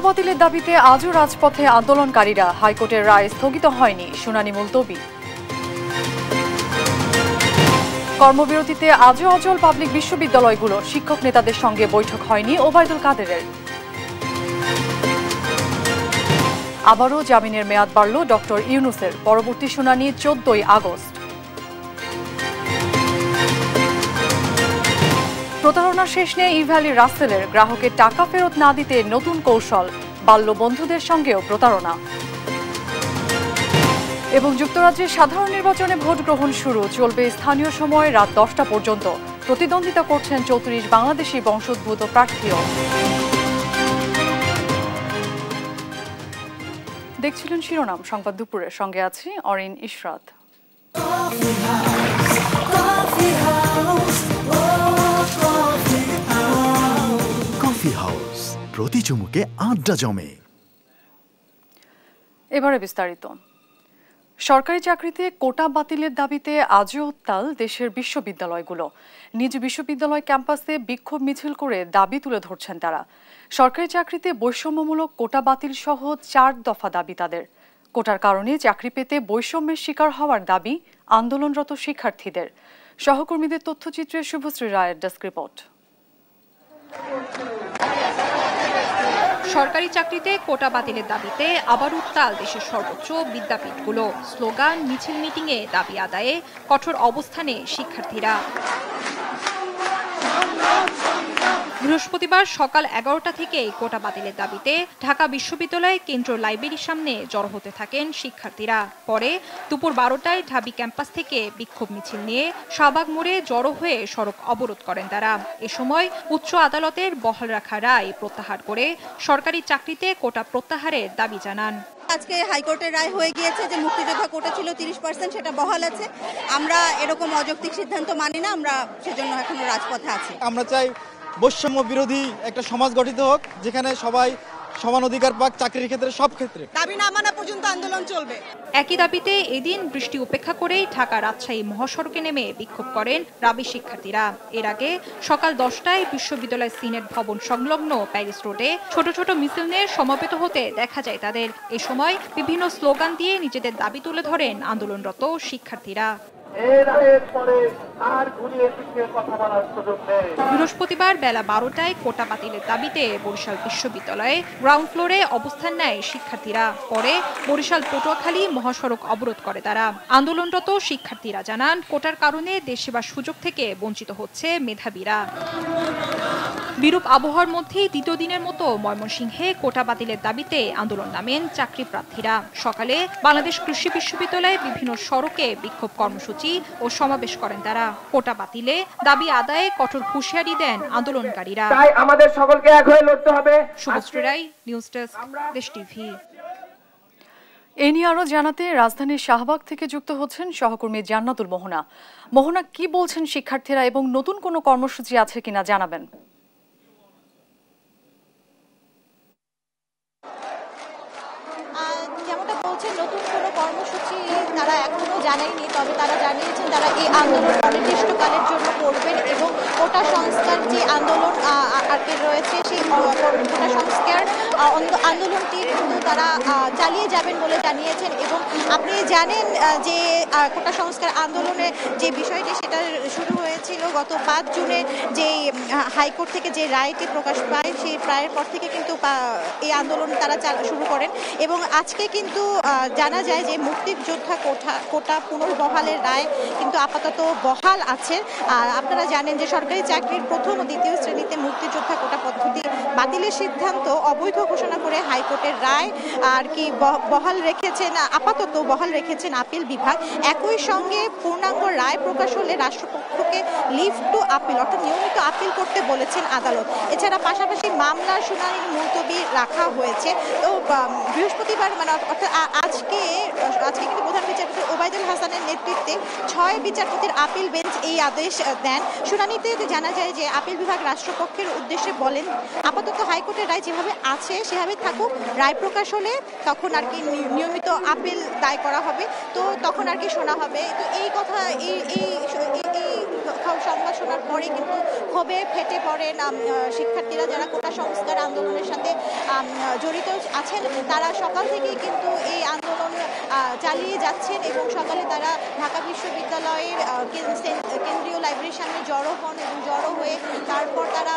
কোটা বাতিলের দাবিতে আজও রাজপথে আন্দোলনকারীরা হাইকোর্টের রায় স্থগিত হয়নি শুনানি মুলতবি কর্মবিরতিতে আজও অচল পাবলিক বিশ্ববিদ্যালয়গুলো শিক্ষক নেতাদের সঙ্গে বৈঠক হয়নি ওবায়দুল কাদেরের আবারও জামিনের মেয়াদ বাড়ল ডক্টর ইউনুসের পরবর্তী শুনানি চোদ্দই আগস্ট প্রতারণা শেষ নিয়ে ইভ্যালি রাসেলের গ্রাহকের টাকা ফেরত না দিতে নতুন কৌশল বাল্য বন্ধুদের সঙ্গেও প্রতারণা এবং যুক্তরাজ্যে সাধারণ নির্বাচনে ভোট গ্রহণ শুরু চলবে স্থানীয় সময় রাত দশটা পর্যন্ত প্রতিদ্বন্দ্বিতা করছেন চৌত্রিশ বাংলাদেশি বংশোদ্ভূত প্রার্থীও দেখছিলেন শিরোনাম সংবাদ দুপুরের সঙ্গে আছি অরিন ইশরাত প্রতি চুমুকে আড্ডা জমে এবারে বিস্তারিত সরকারি চাকরিতে কোটা বাতিলের দাবিতে আজও উত্তাল দেশের বিশ্ববিদ্যালয়গুলো নিজ বিশ্ববিদ্যালয় ক্যাম্পাসে বিক্ষোভ মিছিল করে দাবি তুলে ধরছেন তারা সরকারি চাকরিতে বৈষম্যমূলক কোটা বাতিল সহ চার দফা দাবি তাদের কোটার কারণে চাকরি পেতে বৈষম্যের শিকার হওয়ার দাবি আন্দোলনরত শিক্ষার্থীদের সহকর্মীদের তথ্যচিত্রে শুভশ্রী রায়ের ডেস্ক রিপোর্ট সরকারি চাকরিতে কোটা বাতিলের দাবিতে আবার উত্তাল দেশের সর্বোচ্চ বিদ্যাপীঠগুলো স্লোগান মিছিল মিটিংয়ে দাবি আদায়ে কঠোর অবস্থানে শিক্ষার্থীরা বৃহস্পতিবার সকাল এগারোটা থেকে কোটা বাতিলের দাবিতে ঢাকা বিশ্ববিদ্যালয় কেন্দ্র লাইব্রেরির সামনে জড়ো হতে থাকেন শিক্ষার্থীরা পরে দুপুর বারোটায় ঢাবি ক্যাম্পাস থেকে বিক্ষোভ মিছিল নিয়ে শাহবাগ মোড়ে জড়ো হয়ে সড়ক অবরোধ করেন তারা এ সময় উচ্চ আদালতের বহাল রাখা রায় প্রত্যাহার করে সরকারি চাকরিতে কোটা প্রত্যাহারের দাবি জানান আজকে হাইকোর্টের রায় হয়ে গিয়েছে যে মুক্তিযোদ্ধা কোটা ছিল তিরিশ পার্সেন্ট সেটা বহাল আছে আমরা এরকম অযৌক্তিক সিদ্ধান্ত মানি না আমরা সেজন্য এখনো রাজপথে আছি আমরা চাই বৈষম্য বিরোধী একটা সমাজ গঠিত হোক যেখানে সবাই সমান অধিকার পাক চাকরির ক্ষেত্রে সব ক্ষেত্রে দাবি না মানা পর্যন্ত আন্দোলন চলবে একই দাবিতে এদিন বৃষ্টি উপেক্ষা করেই ঢাকা রাজশাহী মহাসড়কে নেমে বিক্ষোভ করেন রাবি শিক্ষার্থীরা এর আগে সকাল দশটায় বিশ্ববিদ্যালয় সিনেট ভবন সংলগ্ন প্যারিস রোডে ছোট ছোট মিছিল নিয়ে সমাবেত হতে দেখা যায় তাদের এ সময় বিভিন্ন স্লোগান দিয়ে নিজেদের দাবি তুলে ধরেন আন্দোলনরত শিক্ষার্থীরা বৃহস্পতিবার বেলা বারোটায় কোটা বাতিলের দাবিতে বরিশাল বিশ্ববিদ্যালয়ে গ্রাউন্ড ফ্লোরে অবস্থান নেয় শিক্ষার্থীরা পরে বরিশাল পটুয়াখালী মহাসড়ক অবরোধ করে তারা আন্দোলনরত শিক্ষার্থীরা জানান কোটার কারণে দেশ সেবার সুযোগ থেকে বঞ্চিত হচ্ছে মেধাবীরা বিরূপ আবহাওয়ার মধ্যেই দ্বিতীয় দিনের মতো ময়মনসিংহে কোটা বাতিলের দাবিতে আন্দোলন নামেন চাকরি প্রার্থীরা সকালে বাংলাদেশ কৃষি বিশ্ববিদ্যালয়ে বিভিন্ন সড়কে বিক্ষোভ কর্মসূচি ও সমাবেশ করেন তারা কোটা বাতিলে দাবি আদায়ে কঠোর হুঁশিয়ারি দেন আন্দোলনকারীরা তাই আমাদের সকলকে এক হয়ে লড়তে হবে Subhashree Roy news desk Desh TV এ নিয়ে আরও জানাতে রাজধানীর শাহবাগ থেকে যুক্ত হচ্ছেন সহকর্মী জান্নাতুল মোহনা মোহনা কি বলছেন শিক্ষার্থীরা এবং নতুন কোনো কর্মসূচি আছে কিনা জানাবেন হচ্ছে নতুন কোনো কর্মসূচি তারা এখনো জানায়নি তবে তারা জানিয়েছেন তারা এই আন্দোলন অনির্দিষ্টকালের মানে জন্য করবেন এবং কোটা সংস্কার যে আন্দোলন আটকে রয়েছে সেই কোটা সংস্কার আন্দোলনটি কিন্তু তারা চালিয়ে যাবেন বলে জানিয়েছেন এবং আপনি জানেন যে কোটা সংস্কার আন্দোলনের যে বিষয়টি সেটা শুরু হয়েছিল গত পাঁচ জুনে যে হাইকোর্ট থেকে যে রায়টি প্রকাশ পায় সেই রায়ের পর থেকে কিন্তু এই আন্দোলন তারা শুরু করেন এবং আজকে কিন্তু জানা যায় যে মুক্তিযোদ্ধা কোঠা কোটা চাকরিটা পুনর্বহালের রায় কিন্তু আপাতত বহাল আছে আর আপনারা জানেন যে সরকারি চাকরির প্রথম ও দ্বিতীয় শ্রেণীতে মুক্তিযোদ্ধা কোটা পদ্ধতি বাতিলের সিদ্ধান্ত অবৈধ ঘোষণা করে হাইকোর্টের রায় আর কি বহাল রেখেছেন আপাতত বহাল রেখেছেন আপিল বিভাগ একই সঙ্গে পূর্ণাঙ্গ রায় প্রকাশ হলে রাষ্ট্রপক্ষকে লিভ টু আপিল অর্থাৎ নিয়মিত আপিল করতে বলেছেন আদালত এছাড়া পাশাপাশি মামলার শুনানির মুলতবি রাখা হয়েছে তো বৃহস্পতিবার মানে অর্থাৎ আজকে আজকে কিন্তু প্রধান বিচারপতি ওবায়দুল হাসানের নেতৃত্বে ছয় বিচারপতির আপিল বেঞ্চ এই আদেশ দেন শুনানিতে জানা যায় যে আপিল বিভাগ রাষ্ট্রপক্ষের উদ্দেশ্যে বলেন আপাতত আপাতত হাইকোর্টের রায় যেভাবে আছে সেভাবে থাকুক রায় প্রকাশ হলে তখন আর কি নিয়মিত আপিল দায় করা হবে তো তখন আর কি শোনা হবে তো এই কথা এই এই সংবাদ শোনার পরে কিন্তু ক্ষোভে ফেটে পড়েন শিক্ষার্থীরা যারা কোটা সংস্কার আন্দোলনের সাথে জড়িত আছেন তারা সকাল থেকেই কিন্তু এই আন্দোলন চালিয়ে যাচ্ছেন এবং সকালে তারা ঢাকা বিশ্ববিদ্যালয়ের কেন্দ্রীয় লাইব্রেরির সামনে জড়ো হন এবং জড়ো হয়ে তারপর তারা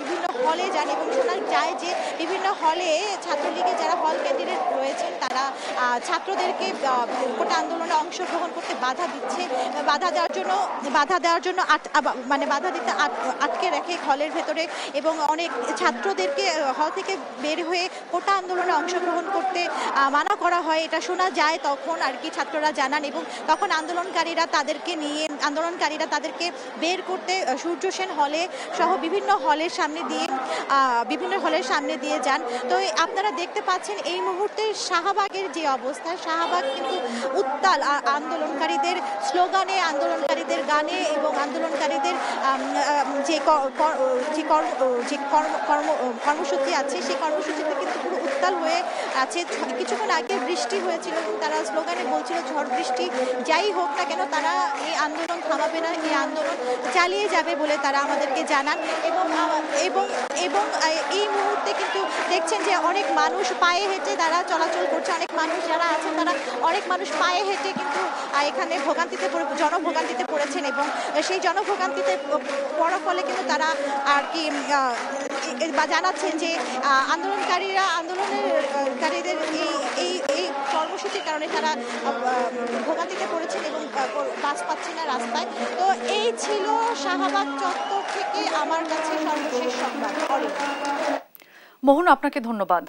বিভিন্ন হলে যান এবং শোনা যায় যে বিভিন্ন হলে ছাত্রলীগের যারা হল ক্যান্ডিডেট রয়েছেন তারা ছাত্রদেরকে কোটা আন্দোলনে অংশগ্রহণ করতে বাধা দিচ্ছে বাধা দেওয়ার জন্য বাধা বাধা দেওয়ার জন্য মানে বাধা দিতে আটকে রাখে হলের ভেতরে এবং অনেক ছাত্রদেরকে হল থেকে বের হয়ে কোটা আন্দোলনে অংশগ্রহণ করতে মানা করা হয় এটা শোনা যায় তখন আর কি ছাত্ররা জানান এবং তখন আন্দোলনকারীরা তাদেরকে নিয়ে আন্দোলনকারীরা তাদেরকে বের করতে সূর্য সেন হলে সহ বিভিন্ন হলের সামনে দিয়ে বিভিন্ন হলের সামনে দিয়ে যান তো আপনারা দেখতে পাচ্ছেন এই মুহূর্তে শাহবাগের যে অবস্থা শাহবাগ কিন্তু উত্তাল আন্দোলনকারীদের স্লোগানে আন্দোলনকারীদের গানে এবং আন্দোলনকারীদের যে যে কর্মসূচি আছে সেই কর্মসূচিতে কিন্তু পুরো হরতাল হয়ে আছে কিছুক্ষণ আগে বৃষ্টি হয়েছিল এবং তারা স্লোগানে বলছিল ঝড় বৃষ্টি যাই হোক না কেন তারা এই আন্দোলন থামাবে না এই আন্দোলন চালিয়ে যাবে বলে তারা আমাদেরকে জানান এবং এবং এবং এই মুহূর্তে কিন্তু দেখছেন যে অনেক মানুষ পায়ে হেঁটে তারা চলাচল করছে অনেক মানুষ যারা আছেন তারা অনেক মানুষ পায়ে হেঁটে কিন্তু এখানে ভোগান্তিতে জনভোগান্তিতে পড়েছেন এবং সেই জনভোগান্তিতে পড়ার ফলে কিন্তু তারা আর কি বা জানাচ্ছেন যে আন্দোলনকারীরা আন্দোলনকারীদের এই এই এই কর্মসূচির কারণে তারা ভোগান্তিতে পড়েছেন এবং বাস পাচ্ছে না রাস্তায় তো এই ছিল শাহবাগ চত্বর থেকে আমার কাছে সর্বশেষ সংবাদ মোহন আপনাকে ধন্যবাদ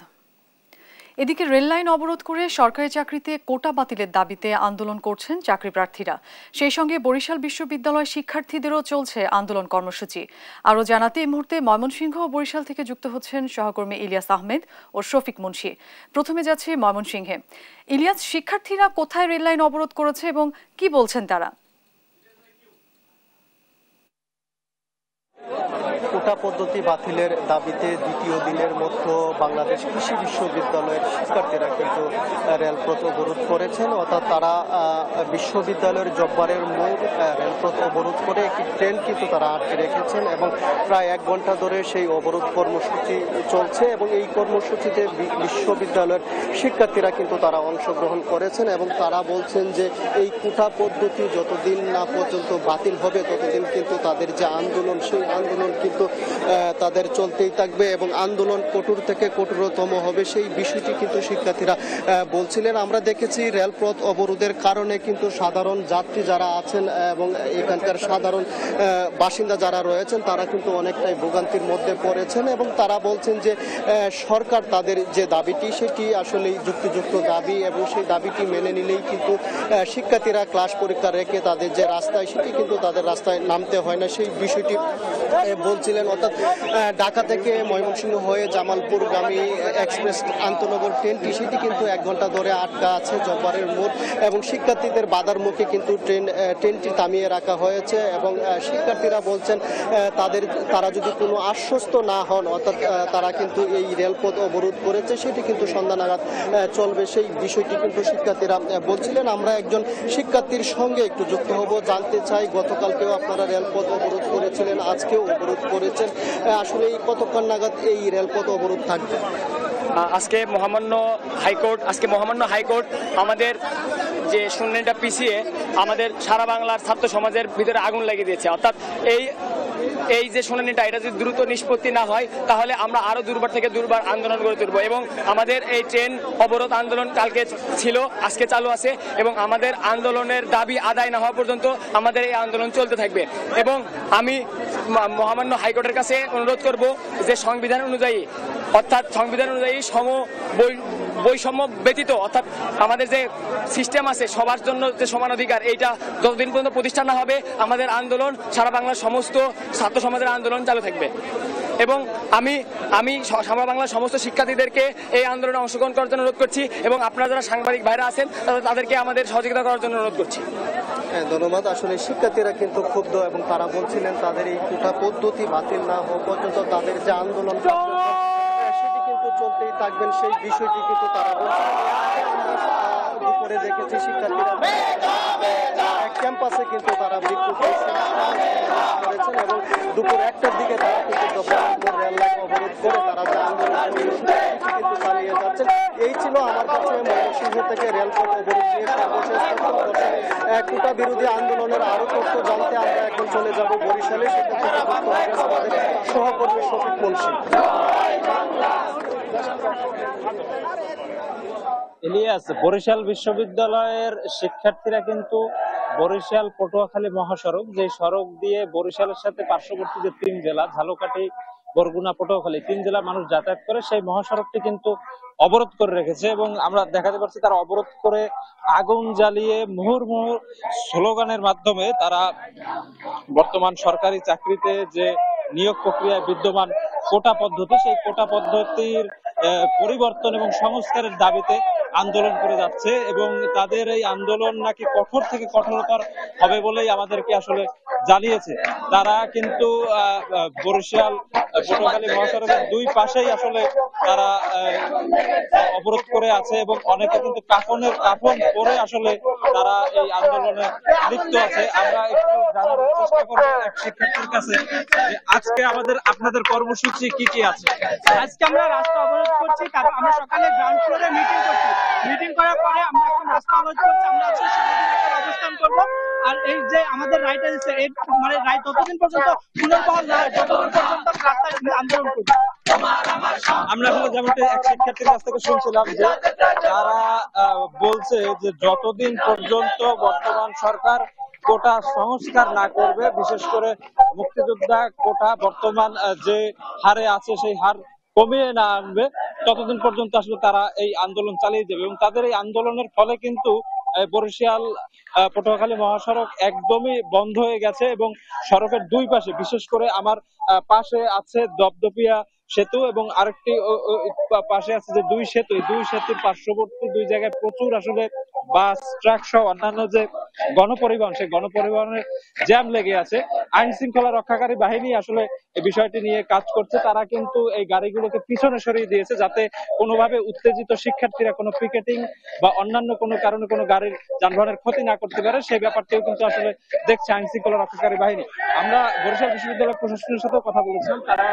এদিকে রেললাইন অবরোধ করে সরকারি চাকরিতে কোটা বাতিলের দাবিতে আন্দোলন করছেন চাকরি প্রার্থীরা সেই সঙ্গে বরিশাল বিশ্ববিদ্যালয় শিক্ষার্থীদেরও চলছে আন্দোলন কর্মসূচি আরও জানাতে এই মুহূর্তে ময়মনসিংহ ও বরিশাল থেকে যুক্ত হচ্ছেন সহকর্মী ইলিয়াস আহমেদ ও শফিক মুন্সি প্রথমে যাচ্ছে ময়মনসিংহে ইলিয়াস শিক্ষার্থীরা কোথায় রেললাইন অবরোধ করেছে এবং কি বলছেন তারা কোটা পদ্ধতি বাতিলের দাবিতে দ্বিতীয় দিনের মধ্যে বাংলাদেশ কৃষি বিশ্ববিদ্যালয়ের শিক্ষার্থীরা কিন্তু রেলপথ অবরোধ করেছেন অর্থাৎ তারা বিশ্ববিদ্যালয়ের জব্বারের মূল রেলপথ অবরোধ করে একটি ট্রেন কিন্তু তারা আটকে রেখেছেন এবং প্রায় এক ঘন্টা ধরে সেই অবরোধ কর্মসূচি চলছে এবং এই কর্মসূচিতে বিশ্ববিদ্যালয়ের শিক্ষার্থীরা কিন্তু তারা অংশগ্রহণ করেছেন এবং তারা বলছেন যে এই কোটা পদ্ধতি যতদিন না পর্যন্ত বাতিল হবে ততদিন কিন্তু তাদের যে আন্দোলন সেই আন্দোলন কিন্তু তাদের চলতেই থাকবে এবং আন্দোলন কঠোর থেকে কঠোরতম হবে সেই বিষয়টি কিন্তু শিক্ষার্থীরা বলছিলেন আমরা দেখেছি রেলপথ অবরোধের কারণে কিন্তু সাধারণ যাত্রী যারা আছেন এবং এখানকার সাধারণ বাসিন্দা যারা রয়েছেন তারা কিন্তু অনেকটাই ভোগান্তির মধ্যে পড়েছেন এবং তারা বলছেন যে সরকার তাদের যে দাবিটি সেটি আসলে যুক্তিযুক্ত দাবি এবং সেই দাবিটি মেনে নিলেই কিন্তু শিক্ষার্থীরা ক্লাস পরীক্ষা রেখে তাদের যে রাস্তায় সেটি কিন্তু তাদের রাস্তায় নামতে হয় না সেই বিষয়টি বলছিলেন অর্থাৎ ঢাকা থেকে ময়মনসিংহ হয়ে জামালপুরগামী এক্সপ্রেস আন্তনগর ট্রেনটি সেটি কিন্তু এক ঘন্টা ধরে আটকা আছে জব্বারের মোড় এবং শিক্ষার্থীদের বাধার মুখে কিন্তু ট্রেন ট্রেনটি থামিয়ে রাখা হয়েছে এবং শিক্ষার্থীরা বলছেন তাদের তারা যদি কোনো আশ্বস্ত না হন অর্থাৎ তারা কিন্তু এই রেলপথ অবরোধ করেছে সেটি কিন্তু সন্ধ্যা নাগাদ চলবে সেই বিষয়টি কিন্তু শিক্ষার্থীরা বলছিলেন আমরা একজন শিক্ষার্থীর সঙ্গে একটু যুক্ত হব জানতে চাই গতকালকেও আপনারা রেলপথ অবরোধ করেছিলেন আজ আজকে অবরোধ করেছেন আসলে কতক্ষণ নাগাদ এই রেলপথ অবরোধ থাকবে আজকে মহামান্য হাইকোর্ট আজকে মহামান্য হাইকোর্ট আমাদের যে শূন্যটা পিছিয়ে আমাদের সারা বাংলার ছাত্র সমাজের ভিতরে আগুন লাগিয়ে দিয়েছে অর্থাৎ এই এই যে শুনানিটা এটা যদি দ্রুত নিষ্পত্তি না হয় তাহলে আমরা আরো দুর্বার থেকে দুর্বার আন্দোলন গড়ে তুলব এবং আমাদের এই ট্রেন অবরোধ আন্দোলন কালকে ছিল আজকে চালু আছে এবং আমাদের আন্দোলনের দাবি আদায় না হওয়া পর্যন্ত আমাদের এই আন্দোলন চলতে থাকবে এবং আমি মহামান্য হাইকোর্টের কাছে অনুরোধ করব যে সংবিধান অনুযায়ী অর্থাৎ সংবিধান অনুযায়ী সম বৈষম্য ব্যতীত অর্থাৎ আমাদের যে সিস্টেম আছে সবার জন্য যে সমান অধিকার এইটা যতদিন পর্যন্ত প্রতিষ্ঠা না হবে আমাদের আন্দোলন সারা বাংলার সমস্ত ছাত্র সমাজের আন্দোলন চালু থাকবে এবং আমি আমি সারা বাংলার সমস্ত শিক্ষার্থীদেরকে এই আন্দোলনে অংশগ্রহণ করার জন্য অনুরোধ করছি এবং আপনারা যারা সাংবাদিক ভাইরা আছেন তাদেরকে আমাদের সহযোগিতা করার জন্য অনুরোধ করছি হ্যাঁ ধন্যবাদ আসলে শিক্ষার্থীরা কিন্তু ক্ষুব্ধ এবং তারা বলছিলেন তাদের এই কোটা পদ্ধতি বাতিল না হওয়া পর্যন্ত তাদের যে আন্দোলন থাকবেন সেই বিষয়টি কিন্তু তারা বলছেন দেখেছি শিক্ষার্থীরা ক্যাম্পাসে কিন্তু তারা বিক্ষোভ করেছেন এবং দুপুর একটার দিকে তারা কিন্তু অবরোধ করে তারা যে আন্দোলন কিন্তু চালিয়ে যাচ্ছেন এই ছিল আমার কাছে ময়মনসিংহ থেকে রেলপথ অবরোধ নিয়ে সর্বশেষ বিরোধী আন্দোলনের আরো তথ্য জানতে আমরা এখন চলে যাব বরিশালে সেক্ষেত্রে সহকর্মী শফিক মুন্সি ইলিয়াস বরিশাল বিশ্ববিদ্যালয়ের শিক্ষার্থীরা কিন্তু বরিশাল পটুয়াখালী মহাসড়ক যে সড়ক দিয়ে বরিশালের সাথে পার্শ্ববর্তী যে তিন জেলা ঝালকাঠি বরগুনা পটুয়াখালী তিন জেলা মানুষ যাতায়াত করে সেই মহাসড়কটি কিন্তু অবরোধ করে রেখেছে এবং আমরা দেখাতে পারছি তারা অবরোধ করে আগুন জ্বালিয়ে মুহুর মুহুর স্লোগানের মাধ্যমে তারা বর্তমান সরকারি চাকরিতে যে নিয়োগ প্রক্রিয়ায় বিদ্যমান কোটা পদ্ধতি সেই কোটা পদ্ধতির পরিবর্তন এবং সংস্কারের দাবিতে আন্দোলন করে যাচ্ছে এবং তাদের এই আন্দোলন নাকি কঠোর থেকে কঠোরতর হবে বলেই আমাদেরকে আসলে জানিয়েছে তারা কিন্তু বরিশাল পটুয়াখালী মহাসড়কের দুই পাশেই আসলে তারা অবরোধ করে আছে এবং অনেকে কিন্তু কাফনের কাফন পরে আসলে তারা এই আন্দোলনে লিপ্ত আছে আমরা একটু জানার চেষ্টা করব এক শিক্ষার্থীর কাছে আজকে আমাদের আপনাদের কর্মসূচি কি কি আছে আজকে আমরা রাস্তা অবরোধ কাজ করছি তারপর আমরা সকালে গ্রাউন্ড ফ্লোরে মিটিং করছি মিটিং করার পরে আমরা এখন রাস্তা অবরোধ করছি আমরা আজকে অবস্থান করবো আর এই যে আমাদের রাইট আছে এই মানে রাইট ততদিন পর্যন্ত পুনর পুনর্বহাল না হয় ততদিন পর্যন্ত রাস্তায় আন্দোলন করবো আমরা এখন যেমন এক শিক্ষার্থীর কাছ থেকে শুনছিলাম যে তারা বলছে যে যতদিন পর্যন্ত বর্তমান সরকার কোটা সংস্কার না করবে বিশেষ করে মুক্তিযোদ্ধা কোটা বর্তমান যে হারে আছে সেই হার কমিয়ে না আনবে ততদিন পর্যন্ত আসলে তারা এই আন্দোলন চালিয়ে যাবে এবং তাদের এই আন্দোলনের ফলে কিন্তু বরিশাল পটুয়াখালী মহাসড়ক একদমই বন্ধ হয়ে গেছে এবং সড়কের দুই পাশে বিশেষ করে আমার পাশে আছে দপদপিয়া সেতু এবং আরেকটি পাশে আছে যে দুই সেতু দুই সেতুর পার্শ্ববর্তী দুই জায়গায় প্রচুর আসলে বাস ট্রাক সহ অন্যান্য যে গণপরিবহন সেই গণপরিবহনের জ্যাম লেগে আছে আইন শৃঙ্খলা রক্ষাকারী বাহিনী আসলে এই বিষয়টি নিয়ে কাজ করছে তারা কিন্তু এই গাড়িগুলোকে পিছনে সরিয়ে দিয়েছে যাতে কোনোভাবে উত্তেজিত শিক্ষার্থীরা কোনো পিকেটিং বা অন্যান্য কোনো কারণে কোনো গাড়ির যানবাহনের ক্ষতি না করতে পারে সেই ব্যাপারটিও কিন্তু আসলে দেখছে আইন শৃঙ্খলা রক্ষাকারী বাহিনী আমরা বরিশাল বিশ্ববিদ্যালয় প্রশাসনের সাথেও কথা বলেছিলাম তারা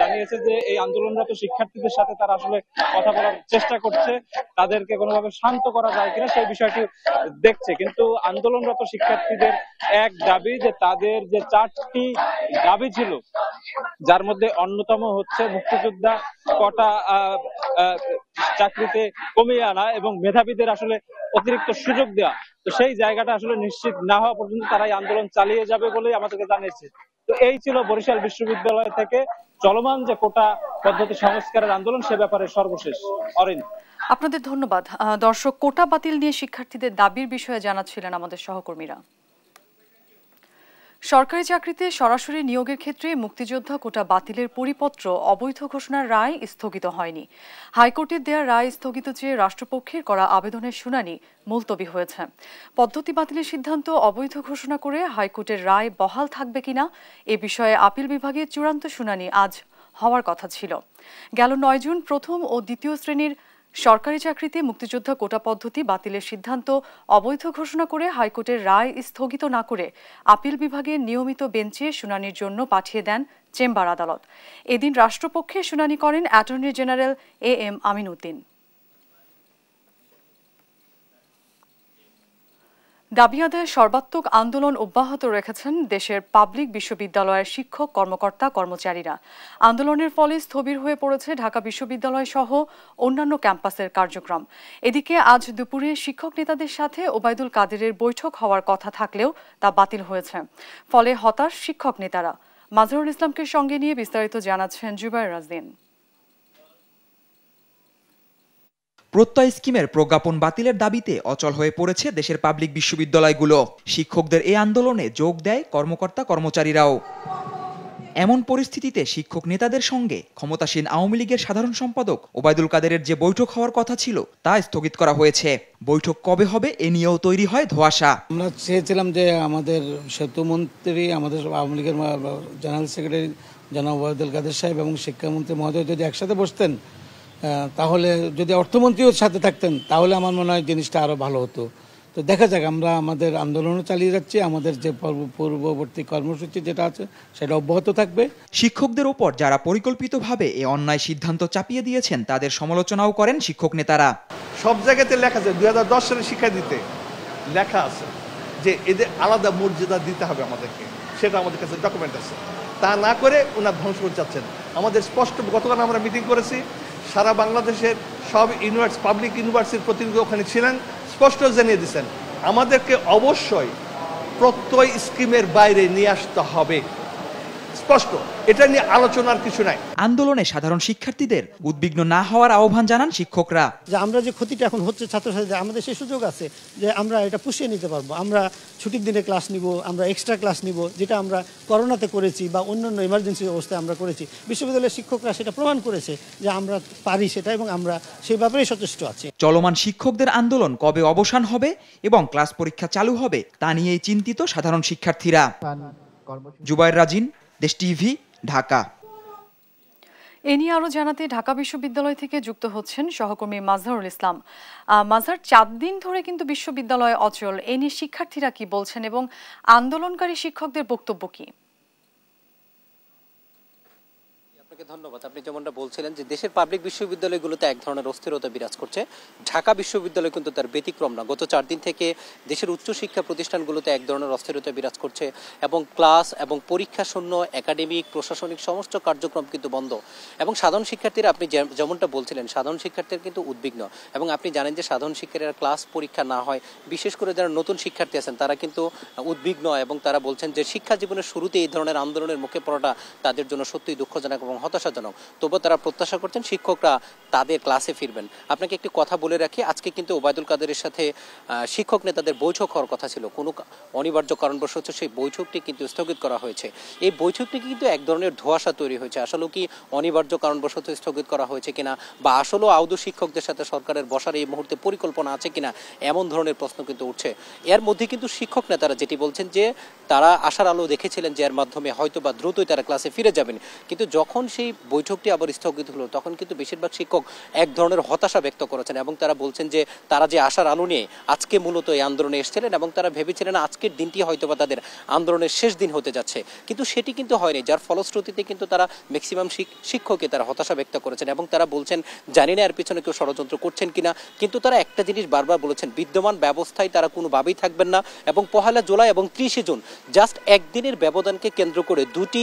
জানিয়েছে যে এই আন্দোলনরত শিক্ষার্থীদের সাথে তারা আসলে কথা বলার চেষ্টা করছে তাদেরকে কোনোভাবে শান্ত করা যায় কিনা সেই বিষয়টি দেখছে কিন্তু আন্দোলনরত শিক্ষার্থীদের এক দাবি যে তাদের যে চারটি দাবি ছিল যার মধ্যে অন্যতম হচ্ছে মুক্তিযোদ্ধা কটা চাকরিতে কমিয়ে আনা এবং মেধাবীদের আসলে অতিরিক্ত সুযোগ দেওয়া তো সেই জায়গাটা আসলে নিশ্চিত না হওয়া পর্যন্ত তারা এই আন্দোলন চালিয়ে যাবে বলেই আমাদেরকে জানিয়েছে তো এই ছিল বরিশাল বিশ্ববিদ্যালয় থেকে চলমান যে কোটা পদ্ধতি সংস্কারের আন্দোলন সে ব্যাপারে সর্বশেষ অরিন আপনাদের ধন্যবাদ দর্শক কোটা বাতিল নিয়ে শিক্ষার্থীদের দাবির বিষয়ে জানাচ্ছিলেন আমাদের সহকর্মীরা সরকারি চাকরিতে সরাসরি নিয়োগের ক্ষেত্রে মুক্তিযোদ্ধা কোটা বাতিলের পরিপত্র অবৈধ ঘোষণার রায় স্থগিত হয়নি হাইকোর্টের দেয়া রায় স্থগিত চেয়ে রাষ্ট্রপক্ষের করা আবেদনের শুনানি মুলতবি হয়েছে পদ্ধতি বাতিলের সিদ্ধান্ত অবৈধ ঘোষণা করে হাইকোর্টের রায় বহাল থাকবে কিনা এ বিষয়ে আপিল বিভাগের চূড়ান্ত শুনানি আজ হওয়ার কথা ছিল গেল নয় জুন প্রথম ও দ্বিতীয় শ্রেণীর সরকারি চাকরিতে মুক্তিযোদ্ধা কোটা পদ্ধতি বাতিলের সিদ্ধান্ত অবৈধ ঘোষণা করে হাইকোর্টের রায় স্থগিত না করে আপিল বিভাগের নিয়মিত বেঞ্চে শুনানির জন্য পাঠিয়ে দেন চেম্বার আদালত এদিন রাষ্ট্রপক্ষে শুনানি করেন attorney general A M Amin Uddin দাবি সর্বাত্মক আন্দোলন অব্যাহত রেখেছেন দেশের পাবলিক বিশ্ববিদ্যালয়ের শিক্ষক কর্মকর্তা কর্মচারীরা আন্দোলনের ফলে স্থবির হয়ে পড়েছে ঢাকা বিশ্ববিদ্যালয় সহ অন্যান্য ক্যাম্পাসের কার্যক্রম এদিকে আজ দুপুরে শিক্ষক নেতাদের সাথে ওবায়দুল কাদেরের বৈঠক হওয়ার কথা থাকলেও তা বাতিল হয়েছে ফলে হতাশ শিক্ষক নেতারা মাজরুল ইসলামকে সঙ্গে নিয়ে বিস্তারিত জানাচ্ছেন জুবাইর রাজদিন প্রত্যয় স্কিমের প্রজ্ঞাপন বাতিলের দাবিতে অচল হয়ে পড়েছে দেশের পাবলিক বিশ্ববিদ্যালয়গুলো শিক্ষকদের এই আন্দোলনে যোগ দেয় কর্মকর্তা কর্মচারীরাও এমন পরিস্থিতিতে শিক্ষক নেতাদের সঙ্গে ক্ষমতাসীন আওয়ামী লীগের সাধারণ সম্পাদক ওবায়দুল কাদেরের যে বৈঠক হওয়ার কথা ছিল তা স্থগিত করা হয়েছে বৈঠক কবে হবে এ নিয়েও তৈরি হয় ধোয়াশা আমরা চেয়েছিলাম যে আমাদের সেতুমন্ত্রী আমাদের আওয়ামী লীগের জেনারেল সেক্রেটারি জনাব ওবায়দুল কাদের সাহেব এবং শিক্ষামন্ত্রী মহোদয় যদি একসাথে বসতেন তাহলে যদি অর্থমন্ত্রীর সাথে থাকতেন তাহলে আমার মনে হয় জিনিসটা আরও ভালো হতো তো দেখা যাক আমরা আমাদের আন্দোলনও চালিয়ে যাচ্ছি আমাদের যে পূর্ববর্তী কর্মসূচি যেটা আছে সেটা অব্যাহত থাকবে শিক্ষকদের ওপর যারা পরিকল্পিতভাবে এই অন্যায় সিদ্ধান্ত চাপিয়ে দিয়েছেন তাদের সমালোচনাও করেন শিক্ষক নেতারা সব জায়গাতে লেখা আছে দুই সালে শিক্ষা দিতে লেখা আছে যে এদের আলাদা মর্যাদা দিতে হবে আমাদেরকে সেটা আমাদের কাছে ডকুমেন্ট আছে তা না করে ওনার ধ্বংস করে যাচ্ছেন আমাদের স্পষ্ট গতকাল আমরা মিটিং করেছি সারা বাংলাদেশের সব ইউনিভার্স পাবলিক ইউনিভার্সিটির প্রতিনিধি ওখানে ছিলেন স্পষ্ট জানিয়ে দিচ্ছেন আমাদেরকে অবশ্যই প্রত্যয় স্কিমের বাইরে নিয়ে আসতে হবে স্পষ্ট এটা নিয়ে আলোচনার কিছু নাই আন্দোলনে সাধারণ শিক্ষার্থীদের উদ্বিগ্ন না হওয়ার আহ্বান জানান শিক্ষকরা যে আমরা যে ক্ষতিটা এখন হচ্ছে ছাত্রছাত্রীদের আমাদের সেই সুযোগ আছে যে আমরা এটা পুষিয়ে নিতে পারবো আমরা ছুটির দিনে ক্লাস নিব আমরা এক্সট্রা ক্লাস নিব যেটা আমরা করোনাতে করেছি বা অন্যান্য ইমার্জেন্সি অবস্থায় আমরা করেছি বিশ্ববিদ্যালয়ের শিক্ষকরা সেটা প্রমাণ করেছে যে আমরা পারি সেটা এবং আমরা সেই ব্যাপারেই সচেষ্ট আছি চলমান শিক্ষকদের আন্দোলন কবে অবসান হবে এবং ক্লাস পরীক্ষা চালু হবে তা নিয়েই চিন্তিত সাধারণ শিক্ষার্থীরা জুবাইর রাজিন দেশ টিভি ঢাকা এ নিয়ে আরো জানাতে ঢাকা বিশ্ববিদ্যালয় থেকে যুক্ত হচ্ছেন সহকর্মী মাজহারুল ইসলাম মাজহার চার দিন ধরে কিন্তু বিশ্ববিদ্যালয় অচল এ নিয়ে শিক্ষার্থীরা কি বলছেন এবং আন্দোলনকারী শিক্ষকদের বক্তব্য কী ধন্যবাদ আপনি যেমনটা বলছিলেন যে দেশের পাবলিক বিশ্ববিদ্যালয়গুলোতে এক ধরনের অস্থিরতা বিরাজ করছে ঢাকা বিশ্ববিদ্যালয় কিন্তু তার ব্যতিক্রম না গত চার দিন থেকে দেশের উচ্চশিক্ষা প্রতিষ্ঠানগুলোতে এক ধরনের অস্থিরতা বিরাজ করছে এবং ক্লাস এবং পরীক্ষা শূন্য একাডেমিক প্রশাসনিক সমস্ত কার্যক্রম কিন্তু বন্ধ এবং সাধারণ শিক্ষার্থীরা আপনি যেমনটা বলছিলেন সাধারণ শিক্ষার্থীরা কিন্তু উদ্বিগ্ন এবং আপনি জানেন যে সাধারণ শিক্ষার্থীরা ক্লাস পরীক্ষা না হয় বিশেষ করে যারা নতুন শিক্ষার্থী আছেন তারা কিন্তু উদ্বিগ্ন এবং তারা বলছেন যে শিক্ষা জীবনের শুরুতে এই ধরনের আন্দোলনের মুখে পড়াটা তাদের জন্য সত্যিই দুঃখজনক এবং হতাশ হতাশাজনক তবুও তারা প্রত্যাশা করছেন শিক্ষকরা তাদের ক্লাসে ফিরবেন আপনাকে একটি কথা বলে রাখি আজকে কিন্তু ওবায়দুল কাদেরের সাথে শিক্ষক নেতাদের বৈঠক হওয়ার কথা ছিল কোনো অনিবার্য কারণবশত সেই বৈঠকটি কিন্তু স্থগিত করা হয়েছে এই বৈঠকটি কিন্তু এক ধরনের ধোয়াশা তৈরি হয়েছে আসলে কি অনিবার্য কারণবশত স্থগিত করা হয়েছে কিনা বা আসলেও আউদু শিক্ষকদের সাথে সরকারের বসার এই মুহূর্তে পরিকল্পনা আছে কিনা এমন ধরনের প্রশ্ন কিন্তু উঠছে এর মধ্যে কিন্তু শিক্ষক নেতারা যেটি বলছেন যে তারা আশার আলো দেখেছিলেন যে এর মাধ্যমে হয়তো বা দ্রুতই তারা ক্লাসে ফিরে যাবেন কিন্তু যখন সেই সেই বৈঠকটি আবার স্থগিত হলো তখন কিন্তু বেশিরভাগ শিক্ষক এক ধরনের হতাশা ব্যক্ত করেছেন এবং তারা বলছেন যে তারা যে আশার আলো নিয়ে আজকে মূলত এই আন্দোলনে এসেছিলেন এবং তারা ভেবেছিলেন আজকের দিনটি হয়তো বা তাদের আন্দোলনের শেষ দিন হতে যাচ্ছে কিন্তু সেটি কিন্তু হয়নি যার ফলশ্রুতিতে কিন্তু তারা ম্যাক্সিমাম শিক্ষকে তারা হতাশা ব্যক্ত করেছেন এবং তারা বলছেন জানি না এর পিছনে কেউ ষড়যন্ত্র করছেন কিনা কিন্তু তারা একটা জিনিস বারবার বলেছেন বিদ্যমান ব্যবস্থায় তারা কোনোভাবেই থাকবেন না এবং পহেলা জুলাই এবং ত্রিশে জুন জাস্ট একদিনের ব্যবধানকে কেন্দ্র করে দুটি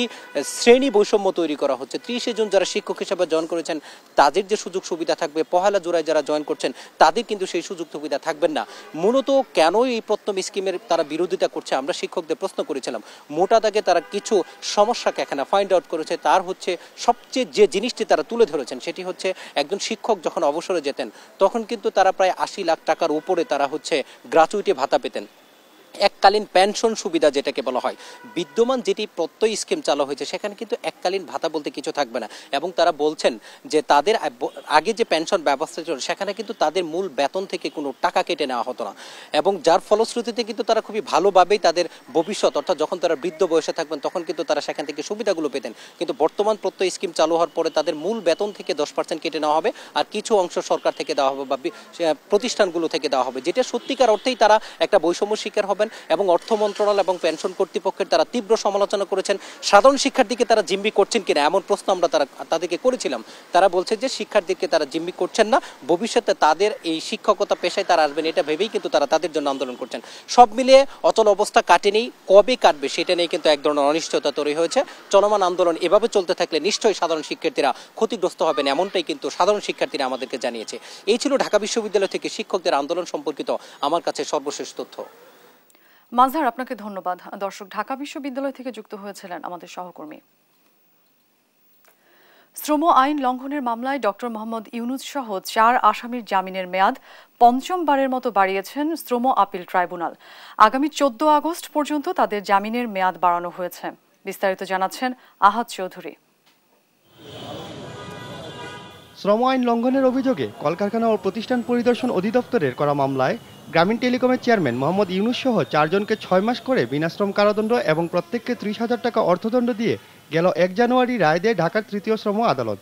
শ্রেণী বৈষম্য তৈরি করা হচ্ছে তিরিশে জুন যারা শিক্ষক হিসেবে জয়েন করেছেন তাদের যে সুযোগ সুবিধা থাকবে পহেলা জোড়ায় যারা জয়েন করছেন তাদের কিন্তু সেই সুযোগ সুবিধা থাকবেন না মূলত কেন এই প্রথম স্কিমের তারা বিরোধিতা করছে আমরা শিক্ষকদের প্রশ্ন করেছিলাম মোটা দাগে তারা কিছু সমস্যাকে এখানে ফাইন্ড আউট করেছে তার হচ্ছে সবচেয়ে যে জিনিসটি তারা তুলে ধরেছেন সেটি হচ্ছে একজন শিক্ষক যখন অবসরে যেতেন তখন কিন্তু তারা প্রায় আশি লাখ টাকার উপরে তারা হচ্ছে গ্রাচুইটি ভাতা পেতেন এককালীন পেনশন সুবিধা যেটাকে বলা হয় বিদ্যমান যেটি প্রত্যয় স্কিম চালু হয়েছে সেখানে কিন্তু এককালীন ভাতা বলতে কিছু থাকবে না এবং তারা বলছেন যে তাদের আগে যে পেনশন ব্যবস্থা ছিল সেখানে কিন্তু তাদের মূল বেতন থেকে কোনো টাকা কেটে নেওয়া হতো না এবং যার ফলশ্রুতিতে কিন্তু তারা খুবই ভালোভাবেই তাদের ভবিষ্যৎ অর্থাৎ যখন তারা বৃদ্ধ বয়সে থাকবেন তখন কিন্তু তারা সেখান থেকে সুবিধাগুলো পেতেন কিন্তু বর্তমান প্রত্যয় স্কিম চালু হওয়ার পরে তাদের মূল বেতন থেকে দশ পার্সেন্ট কেটে নেওয়া হবে আর কিছু অংশ সরকার থেকে দেওয়া হবে বা প্রতিষ্ঠানগুলো থেকে দেওয়া হবে যেটা সত্যিকার অর্থেই তারা একটা বৈষম্য শিকার হবেন করেছেন এবং অর্থ মন্ত্রণালয় এবং পেনশন কর্তৃপক্ষের তারা তীব্র সমালোচনা করেছেন সাধারণ শিক্ষার্থীকে তারা জিম্মি করছেন কিনা এমন প্রশ্ন আমরা তারা তাদেরকে করেছিলাম তারা বলছে যে শিক্ষার্থীকে তারা জিম্মি করছেন না ভবিষ্যতে তাদের এই শিক্ষকতা পেশায় তারা আসবেন এটা ভেবেই কিন্তু তারা তাদের জন্য আন্দোলন করছেন সব মিলিয়ে অচল অবস্থা কাটেনি কবে কাটবে সেটা নিয়ে কিন্তু এক ধরনের অনিশ্চয়তা তৈরি হয়েছে চলমান আন্দোলন এভাবে চলতে থাকলে নিশ্চয়ই সাধারণ শিক্ষার্থীরা ক্ষতিগ্রস্ত হবেন এমনটাই কিন্তু সাধারণ শিক্ষার্থীরা আমাদেরকে জানিয়েছে এই ছিল ঢাকা বিশ্ববিদ্যালয় থেকে শিক্ষকদের আন্দোলন সম্পর্কিত আমার কাছে সর্বশেষ তথ্য মাঝার আপনাকে ধন্যবাদ দর্শক ঢাকা বিশ্ববিদ্যালয় থেকে যুক্ত হয়েছিলেন আমাদের সহকর্মী শ্রম আইন লঙ্ঘনের মামলায় ডক্টর মোহাম্মদ ইউনুস সহ চার আসামির জামিনের মেয়াদ পঞ্চমবারের মতো বাড়িয়েছেন শ্রম আপিল ট্রাইব্যুনাল আগামী চোদ্দ আগস্ট পর্যন্ত তাদের জামিনের মেয়াদ বাড়ানো হয়েছে বিস্তারিত জানাচ্ছেন আহাদ চৌধুরী শ্রম আইন লঙ্ঘনের অভিযোগে কলকারখানা ও প্রতিষ্ঠান পরিদর্শন অধিদপ্তরের করা মামলায় গ্রামীণ টেলিকমের চেয়ারম্যান মোহাম্মদ ইউনুস সহ চারজনকে ছয় মাস করে বিনাশ্রম কারাদণ্ড এবং প্রত্যেককে ত্রিশ হাজার টাকা অর্থদণ্ড দিয়ে গেল এক জানুয়ারি রায় দেয় ঢাকার তৃতীয় শ্রম আদালত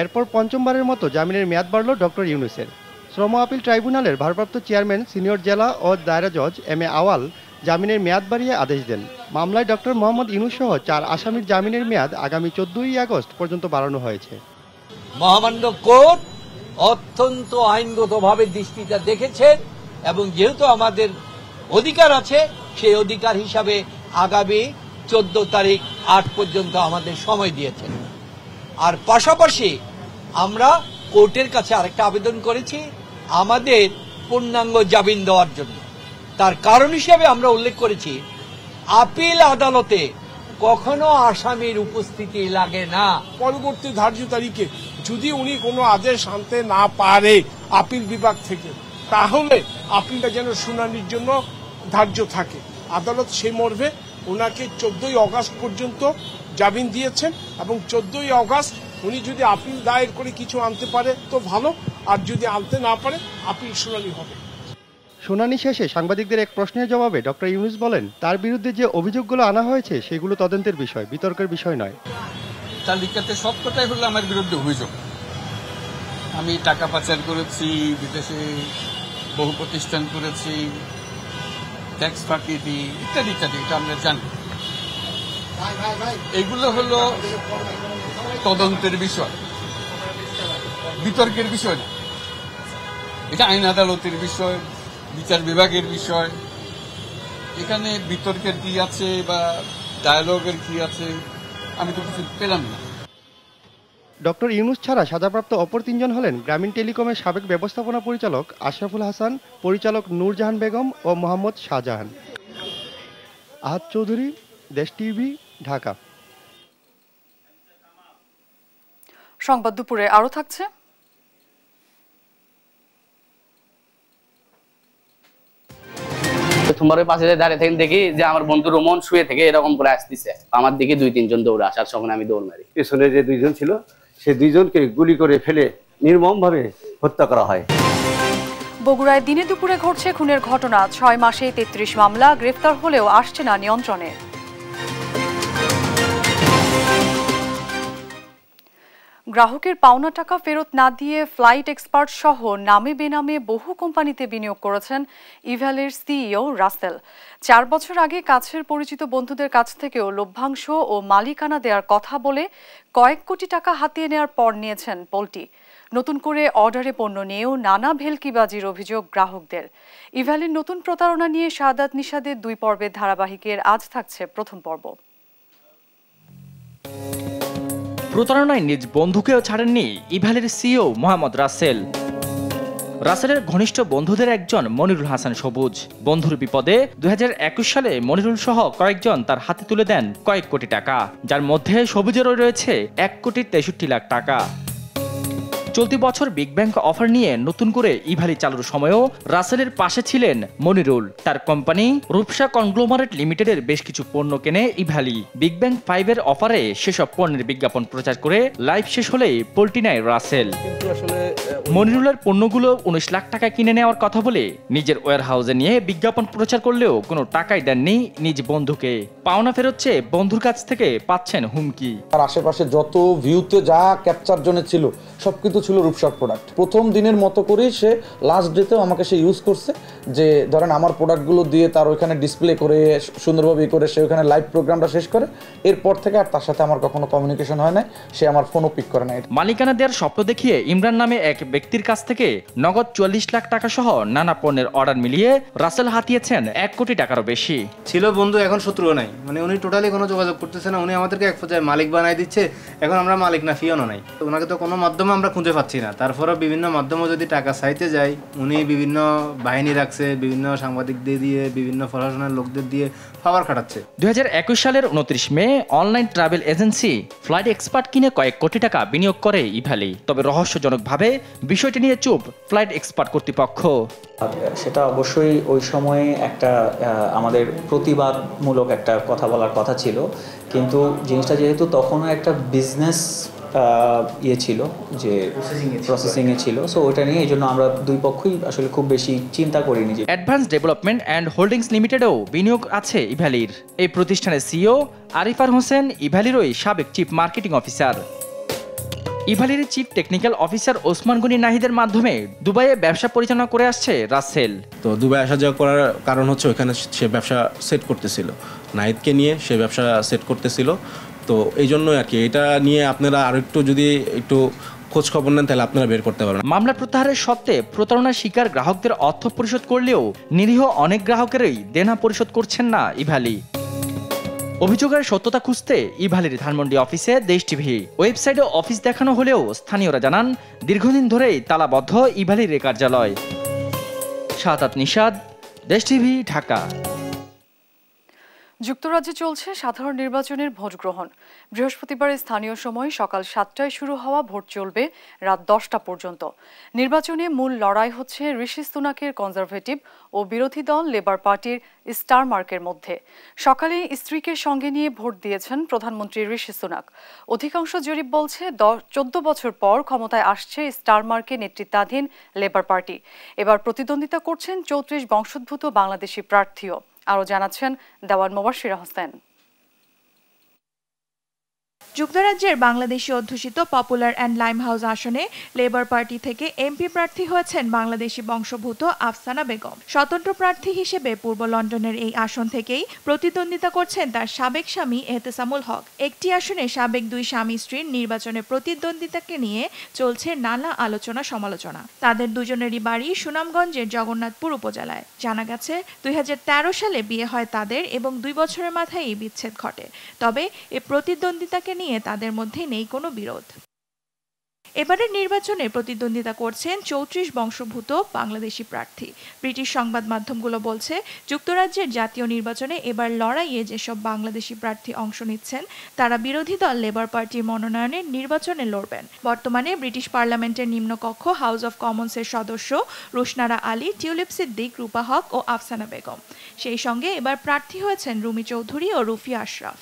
এরপর পঞ্চমবারের মতো জামিনের মেয়াদ বাড়ল ডক্টর ইউনুসের শ্রম আপিল ট্রাইব্যুনালের ভারপ্রাপ্ত চেয়ারম্যান সিনিয়র জেলা ও দায়রা জজ এম এ আওয়াল জামিনের মেয়াদ বাড়িয়ে আদেশ দেন মামলায় ডক্টর মোহাম্মদ ইউনুস সহ চার আসামির জামিনের মেয়াদ আগামী চোদ্দই আগস্ট পর্যন্ত বাড়ানো হয়েছে মহামান্য কোর্ট অত্যন্ত আইনগতভাবে দৃষ্টিটা দেখেছেন এবং যেহেতু আমাদের অধিকার আছে সেই অধিকার হিসাবে আগামী চোদ্দ তারিখ আট পর্যন্ত আমাদের সময় দিয়েছেন আর পাশাপাশি আমরা কোর্টের কাছে আরেকটা আবেদন করেছি আমাদের পূর্ণাঙ্গ জামিন দেওয়ার জন্য তার কারণ হিসেবে আমরা উল্লেখ করেছি আপিল আদালতে কখনো আসামির উপস্থিতি লাগে না পরবর্তী ধার্য তারিখে যদি উনি কোনো আদেশ আনতে না পারে আপিল বিভাগ থেকে তাহলে আপিলটা যেন শুনানির জন্য ধার্য থাকে আদালত সেই মর্মে ওনাকে চোদ্দই অগাস্ট পর্যন্ত জামিন দিয়েছেন এবং চোদ্দই অগাস্ট উনি যদি আপিল দায়ের করে কিছু আনতে পারে তো ভালো আর যদি আনতে না পারে আপিল শুনানি হবে শুনানি শেষে সাংবাদিকদের এক প্রশ্নের জবাবে ডক্টর ইউনুস বলেন তার বিরুদ্ধে যে অভিযোগগুলো আনা হয়েছে সেগুলো তদন্তের বিষয় বিতর্কের বিষয় নয় তালিকাতে সব কথাই হলো আমার বিরুদ্ধে অভিযোগ আমি টাকা পাচার করেছি বিদেশে বহু প্রতিষ্ঠান করেছি ট্যাক্স ফাঁকি দিই ইত্যাদি ইত্যাদি এটা আমরা জানি এগুলো হলো তদন্তের বিষয় বিতর্কের বিষয় এটা আইন আদালতের বিষয় বিচার বিভাগের বিষয় এখানে বিতর্কের কি আছে বা ডায়ালগের কি আছে আমি তো কিছু পেলাম না ডক্টর ইউনুস ছাড়া সাজাপ্রাপ্ত অপর তিনজন হলেন গ্রামীণ টেলিকমের সাবেক ব্যবস্থাপনা পরিচালক আশরাফুল হাসান পরিচালক নূরজাহান বেগম ও মোহাম্মদ শাহজাহান আহাদ চৌধুরী দেশ টিভি ঢাকা সংবাদ দুপুরে আরও থাকছে প্রথমবারের পাশে দাঁড়িয়ে থাকেন দেখি যে আমার বন্ধু রোমন শুয়ে থেকে এরকম করে আসতেছে আমার দিকে দুই তিনজন দৌড়ে আসার সময় আমি দৌড় মারি পেছনে যে দুইজন ছিল সে দুইজনকে গুলি করে ফেলে নির্মমভাবে হত্যা করা হয় বগুড়ায় দিনে দুপুরে ঘটছে খুনের ঘটনা ছয় মাসে তেত্রিশ মামলা গ্রেফতার হলেও আসছে না নিয়ন্ত্রণে গ্রাহকের পাওনা টাকা ফেরত না দিয়ে ফ্লাইট এক্সপার্ট সহ নামে বেনামে বহু কোম্পানিতে বিনিয়োগ করেছেন ইভ্যালের সিইও রাসেল চার বছর আগে কাছের পরিচিত বন্ধুদের কাছ থেকেও লভ্যাংশ ও মালিকানা দেওয়ার কথা বলে কয়েক কোটি টাকা হাতিয়ে নেওয়ার পর নিয়েছেন পোলটি নতুন করে অর্ডারে পণ্য নিয়েও নানা ভেলকিবাজির অভিযোগ গ্রাহকদের ইভ্যালের নতুন প্রতারণা নিয়ে সাদাত নিষাদের দুই পর্বের ধারাবাহিকের আজ থাকছে প্রথম পর্ব প্রতারণায় নিজ বন্ধুকেও ছাড়েননি ইভ্যালের সিও মোহাম্মদ রাসেল রাসেলের ঘনিষ্ঠ বন্ধুদের একজন মনিরুল হাসান সবুজ বন্ধুর বিপদে দুই সালে মনিরুল সহ কয়েকজন তার হাতে তুলে দেন কয়েক কোটি টাকা যার মধ্যে সবুজেরও রয়েছে এক কোটি তেষট্টি লাখ টাকা চলতি বছর বিগ ব্যাংক অফার নিয়ে নতুন করে ইভালি চালুর সময়ও রাসেলের পাশে ছিলেন মনিরুল তার কোম্পানি রূপসা কনগ্লোমারেট লিমিটেডের বেশ কিছু পণ্য কেনে ইভালি বিগ ব্যাংক ফাইভের অফারে সেসব পণ্যের বিজ্ঞাপন প্রচার করে লাইভ শেষ হলেই পল্টি নেয় রাসেল মনিরুলের পণ্যগুলো উনিশ লাখ টাকা কিনে নেওয়ার কথা বলে নিজের ওয়ার হাউসে নিয়ে বিজ্ঞাপন প্রচার করলেও কোনো টাকাই দেননি নিজ বন্ধুকে পাওনা ফেরোচ্ছে বন্ধুর কাছ থেকে পাচ্ছেন হুমকি আশেপাশে যত ভিউতে যা ক্যাপচার জন্য ছিল সব কিন্তু ছিল রূপসার প্রোডাক্ট প্রথম দিনের মতো করেই সে লাস্ট ডেতেও আমাকে সে ইউজ করছে যে ধরেন আমার প্রোডাক্টগুলো দিয়ে তার ওইখানে ডিসপ্লে করে সুন্দরভাবে করে সে ওইখানে লাইভ প্রোগ্রামটা শেষ করে এরপর থেকে আর তার সাথে আমার কখনো কমিউনিকেশন হয় না সে আমার ফোনও পিক করে নেয় মালিকানা দেওয়ার স্বপ্ন দেখিয়ে ইমরান নামে এক ব্যক্তির কাছ থেকে নগদ চুয়াল্লিশ লাখ টাকা সহ নানা পণ্যের অর্ডার মিলিয়ে রাসেল হাতিয়েছেন এক কোটি টাকারও বেশি ছিল বন্ধু এখন শত্রুও নাই মানে উনি টোটালি কোনো যোগাযোগ করতেছে না উনি আমাদেরকে এক পর্যায়ে মালিক বানাই দিচ্ছে এখন আমরা মালিক না ফিওনও নাই ওনাকে তো কোনো মাধ্যমে আমরা খুঁজে বুঝতে পারছি না তারপরেও বিভিন্ন মাধ্যমে যদি টাকা চাইতে যায় উনি বিভিন্ন বাহিনী রাখছে বিভিন্ন সাংবাদিকদের দিয়ে বিভিন্ন প্রশাসনের লোকদের দিয়ে পাওয়ার খাটাচ্ছে দুই সালের উনত্রিশ May online travel agency Flight Expert কিনে কয়েক কোটি টাকা বিনিয়োগ করে ইভালি তবে রহস্যজনকভাবে বিষয়টি নিয়ে চুপ ফ্লাইট এক্সপার্ট কর্তৃপক্ষ সেটা অবশ্যই ওই সময়ে একটা আমাদের প্রতিবাদমূলক একটা কথা বলার কথা ছিল কিন্তু জিনিসটা যেহেতু তখনও একটা বিজনেস ইয়ে ছিল যে প্রসেসিংয়ে ছিল সো ওটা নিয়ে এই জন্য আমরা দুই পক্ষই আসলে খুব বেশি চিন্তা করিনি যে অ্যাডভান্স ডেভেলপমেন্ট অ্যান্ড হোল্ডিংস লিমিটেডেও বিনিয়োগ আছে ইভ্যালির এই প্রতিষ্ঠানের সিও e আরিফার হোসেন ইভ্যালিরই সাবেক চিফ মার্কেটিং অফিসার ইভালির chief technical officer Osman Gani নাহিদের মাধ্যমে দুবাইয়ে ব্যবসা পরিচালনা করে আসছে রাসেল তো দুবাই আসা যাওয়া করার কারণ হচ্ছে ওখানে সে ব্যবসা সেট করতেছিল নাহিদকে নিয়ে সে ব্যবসা সেট করতেছিল তো এই জন্যই আর কি এটা নিয়ে আপনারা আর একটু যদি একটু খোঁজ খবর নেন তাহলে আপনারা বের করতে পারবেন মামলা প্রত্যাহারের সত্ত্বে প্রতারণার শিকার গ্রাহকদের অর্থ পরিশোধ করলেও নিরীহ অনেক গ্রাহকেরই দেনা পরিশোধ করছেন না ইভালি অভিযোগের সত্যতা খুঁজতে ইভালির ধানমন্ডি অফিসে দেশ টিভি ওয়েবসাইটে অফিস দেখানো হলেও স্থানীয়রা জানান দীর্ঘদিন ধরেই তালাবদ্ধ ইভালির কার্যালয় সাত আত নিষাদ দেশ টিভি ঢাকা যুক্তরাজ্যে চলছে সাধারণ নির্বাচনের ভোট গ্রহণ বৃহস্পতিবার স্থানীয় সময় সকাল সাতটায় শুরু হওয়া ভোট চলবে রাত দশটা পর্যন্ত নির্বাচনে মূল লড়াই হচ্ছে ঋষি সুনাকের কনজারভেটিভ ও বিরোধী দল লেবার পার্টির স্টার মার্কের মধ্যে সকালে স্ত্রীকে সঙ্গে নিয়ে ভোট দিয়েছেন প্রধানমন্ত্রী ঋষি সুনাক অধিকাংশ জরিপ বলছে চোদ্দ বছর পর ক্ষমতায় আসছে স্টার মার্কে নেতৃত্বাধীন লেবার পার্টি এবার প্রতিদ্বন্দ্বিতা করছেন চৌত্রিশ বংশোদ্ভূত বাংলাদেশি প্রার্থীও আরও জানাচ্ছেন দেওয়ান মোবাশির হোসেন যুক্তরাজ্যের বাংলাদেশি অধ্যুষিত পপুলার অ্যান্ড হাউস আসনে লেবার পার্টি থেকে এমপি প্রার্থী হয়েছেন বাংলাদেশি বংশভূত আফসানা বেগম স্বতন্ত্র প্রার্থী হিসেবে পূর্ব লন্ডনের এই আসন থেকেই প্রতিদ্বন্দ্বিতা করছেন তার সাবেক স্বামী এহতেসামুল হক একটি আসনে সাবেক দুই স্বামী স্ত্রীর নির্বাচনে প্রতিদ্বন্দ্বিতাকে নিয়ে চলছে নানা আলোচনা সমালোচনা তাদের দুজনেরই বাড়ি সুনামগঞ্জের জগন্নাথপুর উপজেলায় জানা গেছে দুই সালে বিয়ে হয় তাদের এবং দুই বছরের মাথায় এই বিচ্ছেদ ঘটে তবে এ প্রতিদ্বন্দ্বিতাকে নিয়ে তাদের মধ্যে নেই কোনো বিরোধ এবারের নির্বাচনে প্রতিদ্বন্দ্বিতা করছেন চৌত্রিশ বংশভূত বাংলাদেশি প্রার্থী ব্রিটিশ সংবাদ মাধ্যমগুলো বলছে যুক্তরাজ্যের জাতীয় নির্বাচনে এবার লড়াইয়ে যেসব বাংলাদেশি প্রার্থী অংশ নিচ্ছেন তারা বিরোধী দল লেবার পার্টির মনোনয়নে নির্বাচনে লড়বেন বর্তমানে ব্রিটিশ পার্লামেন্টের নিম্নকক্ষ হাউস অব কমন্সের সদস্য রুশনারা আলী টিউলিপ সিদ্দিক রূপা হক ও আফসানা বেগম সেই সঙ্গে এবার প্রার্থী হয়েছেন রুমি চৌধুরী ও রুফি আশরাফ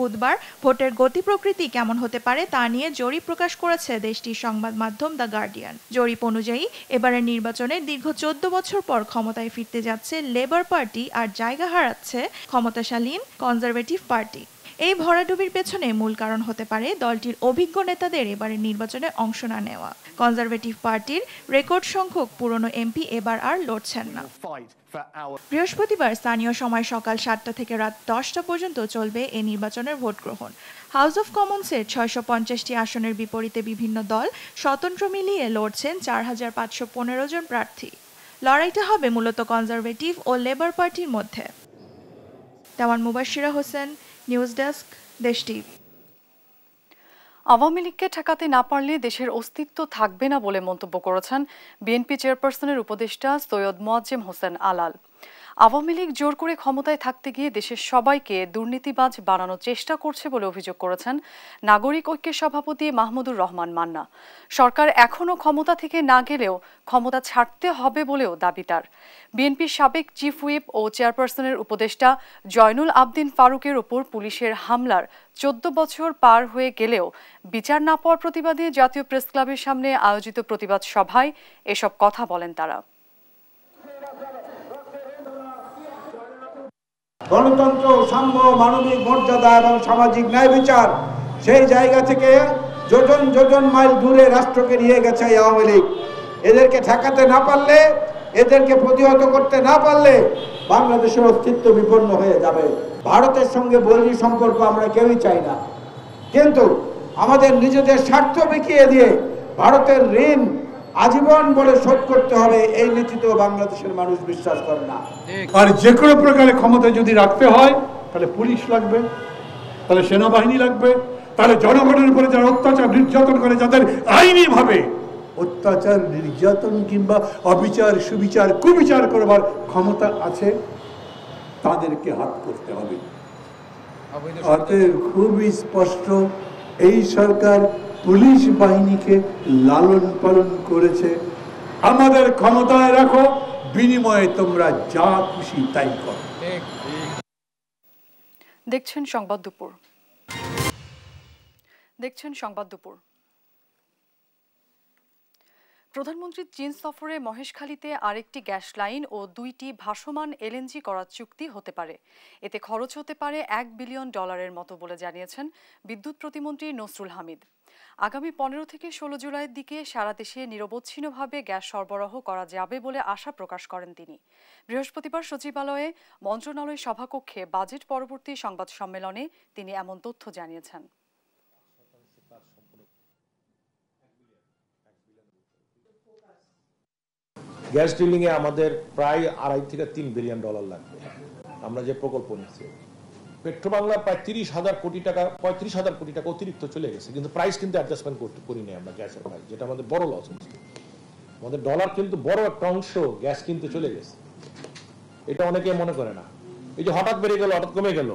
বুধবার ভোটের গতি প্রকৃতি কেমন হতে পারে তা নিয়ে জরিপ প্রকাশ করেছে দেশটির সংবাদ মাধ্যম দ্য গার্ডিয়ান জরিপ অনুযায়ী এবারের নির্বাচনে দীর্ঘ চোদ্দ বছর পর ক্ষমতায় ফিরতে যাচ্ছে লেবার পার্টি আর জায়গা হারাচ্ছে ক্ষমতাশালীন কনজারভেটিভ পার্টি এই ভরাডুবির পেছনে মূল কারণ হতে পারে দলটির অভিজ্ঞ নেতাদের এবারের নির্বাচনে অংশ না নেওয়া কনজারভেটিভ পার্টির রেকর্ড সংখ্যক পুরনো এমপি এবার আর লড়ছেন না বৃহস্পতিবার স্থানীয় সময় সকাল সাতটা থেকে রাত দশটা পর্যন্ত চলবে এই নির্বাচনের ভোট গ্রহণ হাউস অফ কমন্সের ছয়শো পঞ্চাশটি আসনের বিপরীতে বিভিন্ন দল স্বতন্ত্র মিলিয়ে লড়ছেন চার হাজার পাঁচশো পনেরো জন প্রার্থী লড়াইটা হবে মূলত কনজারভেটিভ ও লেবার পার্টির মধ্যে তেমন মুবাসিরা হোসেন নিউজ ডেস্ক দেশটি আওয়ামী লীগকে ঠেকাতে না পারলে দেশের অস্তিত্ব থাকবে না বলে মন্তব্য করেছেন বিএনপি চেয়ারপারসনের উপদেষ্টা সৈয়দ মোয়াজ্জেম হোসেন আলাল আওয়ামী লীগ জোর করে ক্ষমতায় থাকতে গিয়ে দেশের সবাইকে দুর্নীতিবাজ বানানোর চেষ্টা করছে বলে অভিযোগ করেছেন নাগরিক ঐক্যের সভাপতি মাহমুদুর রহমান মান্না সরকার এখনও ক্ষমতা থেকে না গেলেও ক্ষমতা ছাড়তে হবে বলেও দাবি তার বিএনপির সাবেক চিফ হুইপ ও চেয়ারপারসনের উপদেষ্টা জয়নুল আবদিন ফারুকের ওপর পুলিশের হামলার চোদ্দ বছর পার হয়ে গেলেও বিচার না পাওয়ার প্রতিবাদে জাতীয় প্রেস ক্লাবের সামনে আয়োজিত প্রতিবাদ সভায় এসব কথা বলেন তারা গণতন্ত্র সাম্য মানবিক মর্যাদা এবং সামাজিক ন্যায় বিচার সেই জায়গা থেকে যোজন যোজন মাইল দূরে রাষ্ট্রকে নিয়ে গেছে এই আওয়ামী লীগ এদেরকে ঠেকাতে না পারলে এদেরকে প্রতিহত করতে না পারলে বাংলাদেশের অস্তিত্ব বিপন্ন হয়ে যাবে ভারতের সঙ্গে বৈরী সম্পর্ক আমরা কেউই চাই না কিন্তু আমাদের নিজেদের স্বার্থ বিকিয়ে দিয়ে ভারতের ঋণ আজীবন বলে শোধ করতে হবে এই নীতিতে বাংলাদেশের মানুষ বিশ্বাস করে না আর যে কোনো প্রকারে ক্ষমতা যদি রাখতে হয় তাহলে পুলিশ লাগবে তাহলে সেনাবাহিনী লাগবে তাহলে জনগণের উপরে যারা অত্যাচার নির্যাতন করে যাদের আইনিভাবে অত্যাচার নির্যাতন কিংবা অবিচার সুবিচার কুবিচার করবার ক্ষমতা আছে তাদেরকে হাত করতে হবে খুবই স্পষ্ট এই সরকার পুলিশ বাহিনীকে লালন পালন করেছে আমাদের ক্ষমতায় রাখো বিনিময়ে তোমরা যা খুশি তাই কর দেখছেন সংবাদ দুপুর দেখছেন সংবাদ দুপুর প্রধানমন্ত্রীর চীন সফরে মহেশখালীতে আরেকটি গ্যাস লাইন ও দুইটি ভাসমান এলএনজি করার চুক্তি হতে পারে এতে খরচ হতে পারে এক বিলিয়ন ডলারের মতো বলে জানিয়েছেন বিদ্যুৎ প্রতিমন্ত্রী নসরুল হামিদ আগামী পনেরো থেকে ষোলো জুলাইয়ের দিকে সারা দেশে নিরবচ্ছিন্নভাবে গ্যাস সরবরাহ করা যাবে বলে আশা প্রকাশ করেন তিনি বৃহস্পতিবার সচিবালয়ে মন্ত্রণালয় সভাকক্ষে বাজেট পরবর্তী সংবাদ সম্মেলনে তিনি এমন তথ্য জানিয়েছেন গ্যাস ড্রিলিংয়ে আমাদের প্রায় আড়াই থেকে তিন বিলিয়ন ডলার লাগবে আমরা যে প্রকল্প নিচ্ছি পেট্রোবাংলা প্রায় তিরিশ হাজার কোটি টাকা পঁয়ত্রিশ হাজার কোটি টাকা অতিরিক্ত চলে গেছে কিন্তু প্রাইস কিন্তু অ্যাডজাস্টমেন্ট করিনি আমরা গ্যাসের প্রাইস যেটা আমাদের বড় লস হচ্ছে আমাদের ডলার কিন্তু বড় একটা অংশ গ্যাস কিনতে চলে গেছে এটা অনেকে মনে করে না এই যে হঠাৎ বেড়ে গেল হঠাৎ কমে গেল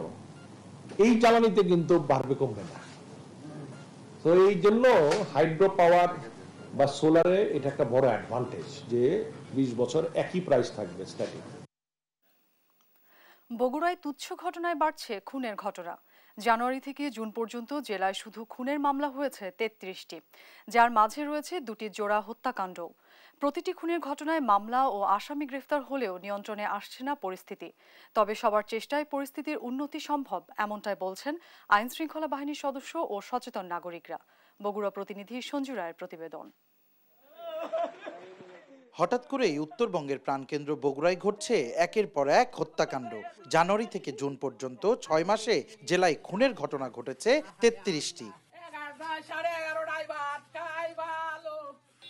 এই চালানিতে কিন্তু বাড়বে কমবে না তো এই জন্য হাইড্রো পাওয়ার বা সোলারে এটা একটা বড় অ্যাডভান্টেজ যে বিশ বছর একই প্রাইস থাকবে স্ট্যাটিক বগুড়ায় তুচ্ছ ঘটনায় বাড়ছে খুনের ঘটনা জানুয়ারি থেকে জুন পর্যন্ত জেলায় শুধু খুনের মামলা হয়েছে তেত্রিশটি যার মাঝে রয়েছে দুটি জোড়া হত্যাকাণ্ড প্রতিটি খুনের ঘটনায় মামলা ও আসামি গ্রেফতার হলেও নিয়ন্ত্রণে আসছে না পরিস্থিতি তবে সবার চেষ্টায় পরিস্থিতির উন্নতি সম্ভব এমনটাই বলছেন আইন শৃঙ্খলা বাহিনীর সদস্য ও সচেতন নাগরিকরা বগুড়া প্রতিনিধি সঞ্জু রায়ের প্রতিবেদন হঠাৎ করেই উত্তরবঙ্গের প্রাণকেন্দ্র বগুড়ায় ঘটছে একের পর এক হত্যাকাণ্ড জানুয়ারি থেকে জুন পর্যন্ত ছয় মাসে জেলায় খুনের ঘটনা ঘটেছে তেত্রিশটি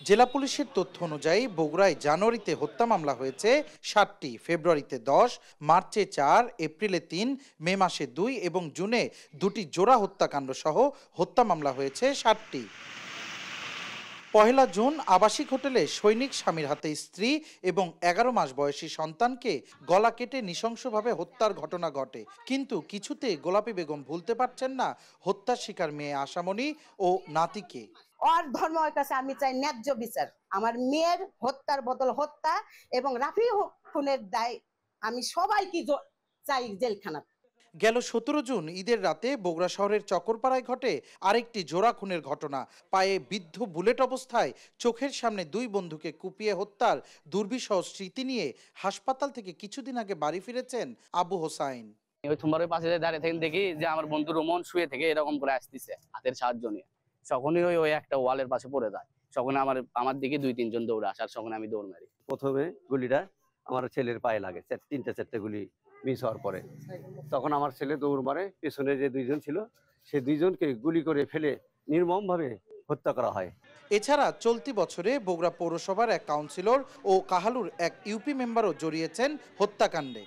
জেলা পুলিশের তথ্য অনুযায়ী বগুড়ায় জানুয়ারিতে হত্যা মামলা হয়েছে সাতটি ফেব্রুয়ারিতে দশ মার্চে চার এপ্রিলে তিন মে মাসে দুই এবং জুনে দুটি জোড়া হত্যাকাণ্ড সহ হত্যা মামলা হয়েছে সাতটি পহেলা জুন আবাসিক হোটেলে সৈনিক স্বামীর হাতে স্ত্রী এবং এগারো মাস বয়সী সন্তানকে গলা কেটে নৃশংসভাবে হত্যার ঘটনা ঘটে কিন্তু কিছুতে গোলাপী বেগম ভুলতে পারছেন না হত্যার শিকার মেয়ে আশামণি ও নাতিকে অর ধর্মের কাছে আমি চাই ন্যায্য বিচার আমার মেয়ের হত্যার বদল হত্যা এবং রাফি খুনের দায় আমি সবাইকে চাই জেলখানা গেল সতেরো জুন ঈদের রাতে বগুড়া শহরের চকরপাড়ায় ঘটে আরেকটি জোড়া খুনের ঘটনা পায়ে বিদ্ধ বুলেট অবস্থায় চোখের সামনে দুই বন্ধুকে কুপিয়ে হত্যার দুর্বিষহ স্মৃতি নিয়ে হাসপাতাল থেকে কিছুদিন আগে বাড়ি ফিরেছেন আবু হোসাইন ওই থুম্বারের পাশে দাঁড়িয়ে থাকেন দেখি যে আমার বন্ধু রোমন শুয়ে থেকে এরকম করে আসতেছে হাতের সাহায্য নিয়ে সখনই ওই ওই একটা ওয়ালের পাশে পড়ে যায় সখন আমার আমার দিকে দুই তিনজন দৌড়ে আসার সখন আমি দৌড় মারি প্রথমে গুলিটা আমার ছেলের পায়ে লাগে তিনটা চারটে গুলি মিস হওয়ার পরে তখন আমার ছেলে দৌড় মারে পেছনে যে দুইজন ছিল সে দুইজনকে গুলি করে ফেলে নির্মমভাবে হত্যা করা হয় এছাড়া চলতি বছরে বগুড়া পৌরসভার এক কাউন্সিলর ও কাহালুর এক ইউপি মেম্বারও জড়িয়েছেন হত্যাকাণ্ডে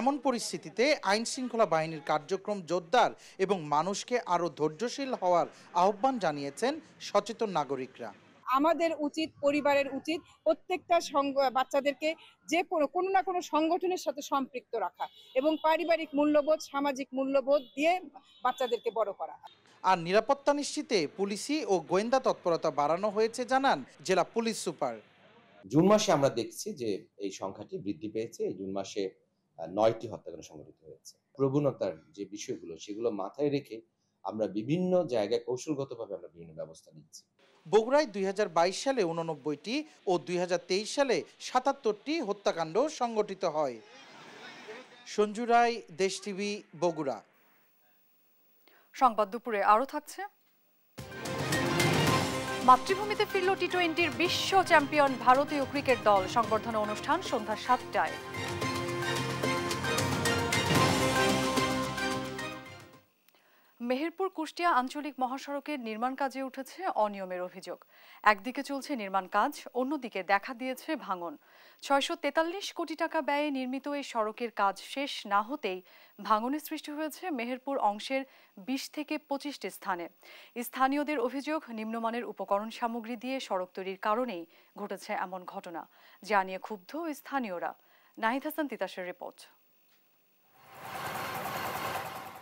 এমন পরিস্থিতিতে আইন শৃঙ্খলা বাহিনীর কার্যক্রম জোরদার এবং মানুষকে আরও ধৈর্যশীল হওয়ার আহ্বান জানিয়েছেন সচেতন নাগরিকরা আমাদের উচিত পরিবারের উচিত প্রত্যেকটা সঙ্গ বাচ্চাদেরকে যে কোনো কোনো না কোনো সংগঠনের সাথে সম্পৃক্ত রাখা এবং পারিবারিক মূল্যবোধ সামাজিক মূল্যবোধ দিয়ে বাচ্চাদেরকে বড় করা আর নিরাপত্তা নিশ্চিতে পুলিশি ও গোয়েন্দা তৎপরতা বাড়ানো হয়েছে জানান জেলা পুলিশ সুপার জুন মাসে আমরা দেখছি যে এই সংখ্যাটি বৃদ্ধি পেয়েছে এই জুন মাসে নয়টি হত্যাকাণ্ড সংঘটিত হয়েছে প্রবণতার যে বিষয়গুলো সেগুলো মাথায় রেখে আমরা বিভিন্ন জায়গায় কৌশলগতভাবে আমরা বিভিন্ন ব্যবস্থা নিচ্ছি বগুড়ায় দুই সালে উননব্বইটি ও দুই সালে সাতাত্তরটি হত্যাকাণ্ড সংগঠিত হয় সঞ্জু রায় দেশ টিভি বগুড়া সংবাদ দুপুরে আরও থাকছে মাতৃভূমিতে ফিরল টি টোয়েন্টির বিশ্ব চ্যাম্পিয়ন ভারতীয় ক্রিকেট দল সংবর্ধনা অনুষ্ঠান সন্ধ্যা সাতটায় মেহেরপুর কুষ্টিয়া আঞ্চলিক মহাসড়কের নির্মাণ কাজে উঠেছে অনিয়মের অভিযোগ একদিকে চলছে নির্মাণ কাজ অন্যদিকে দেখা দিয়েছে ভাঙন ছয়শো তেতাল্লিশ কোটি টাকা ব্যয়ে নির্মিত এই সড়কের কাজ শেষ না হতেই ভাঙনের সৃষ্টি হয়েছে মেহেরপুর অংশের বিশ থেকে পঁচিশটি স্থানে স্থানীয়দের অভিযোগ নিম্নমানের উপকরণ সামগ্রী দিয়ে সড়ক তৈরির কারণেই ঘটেছে এমন ঘটনা যা নিয়ে ক্ষুব্ধ স্থানীয়রা নাহিদ হাসান তিতাসের রিপোর্ট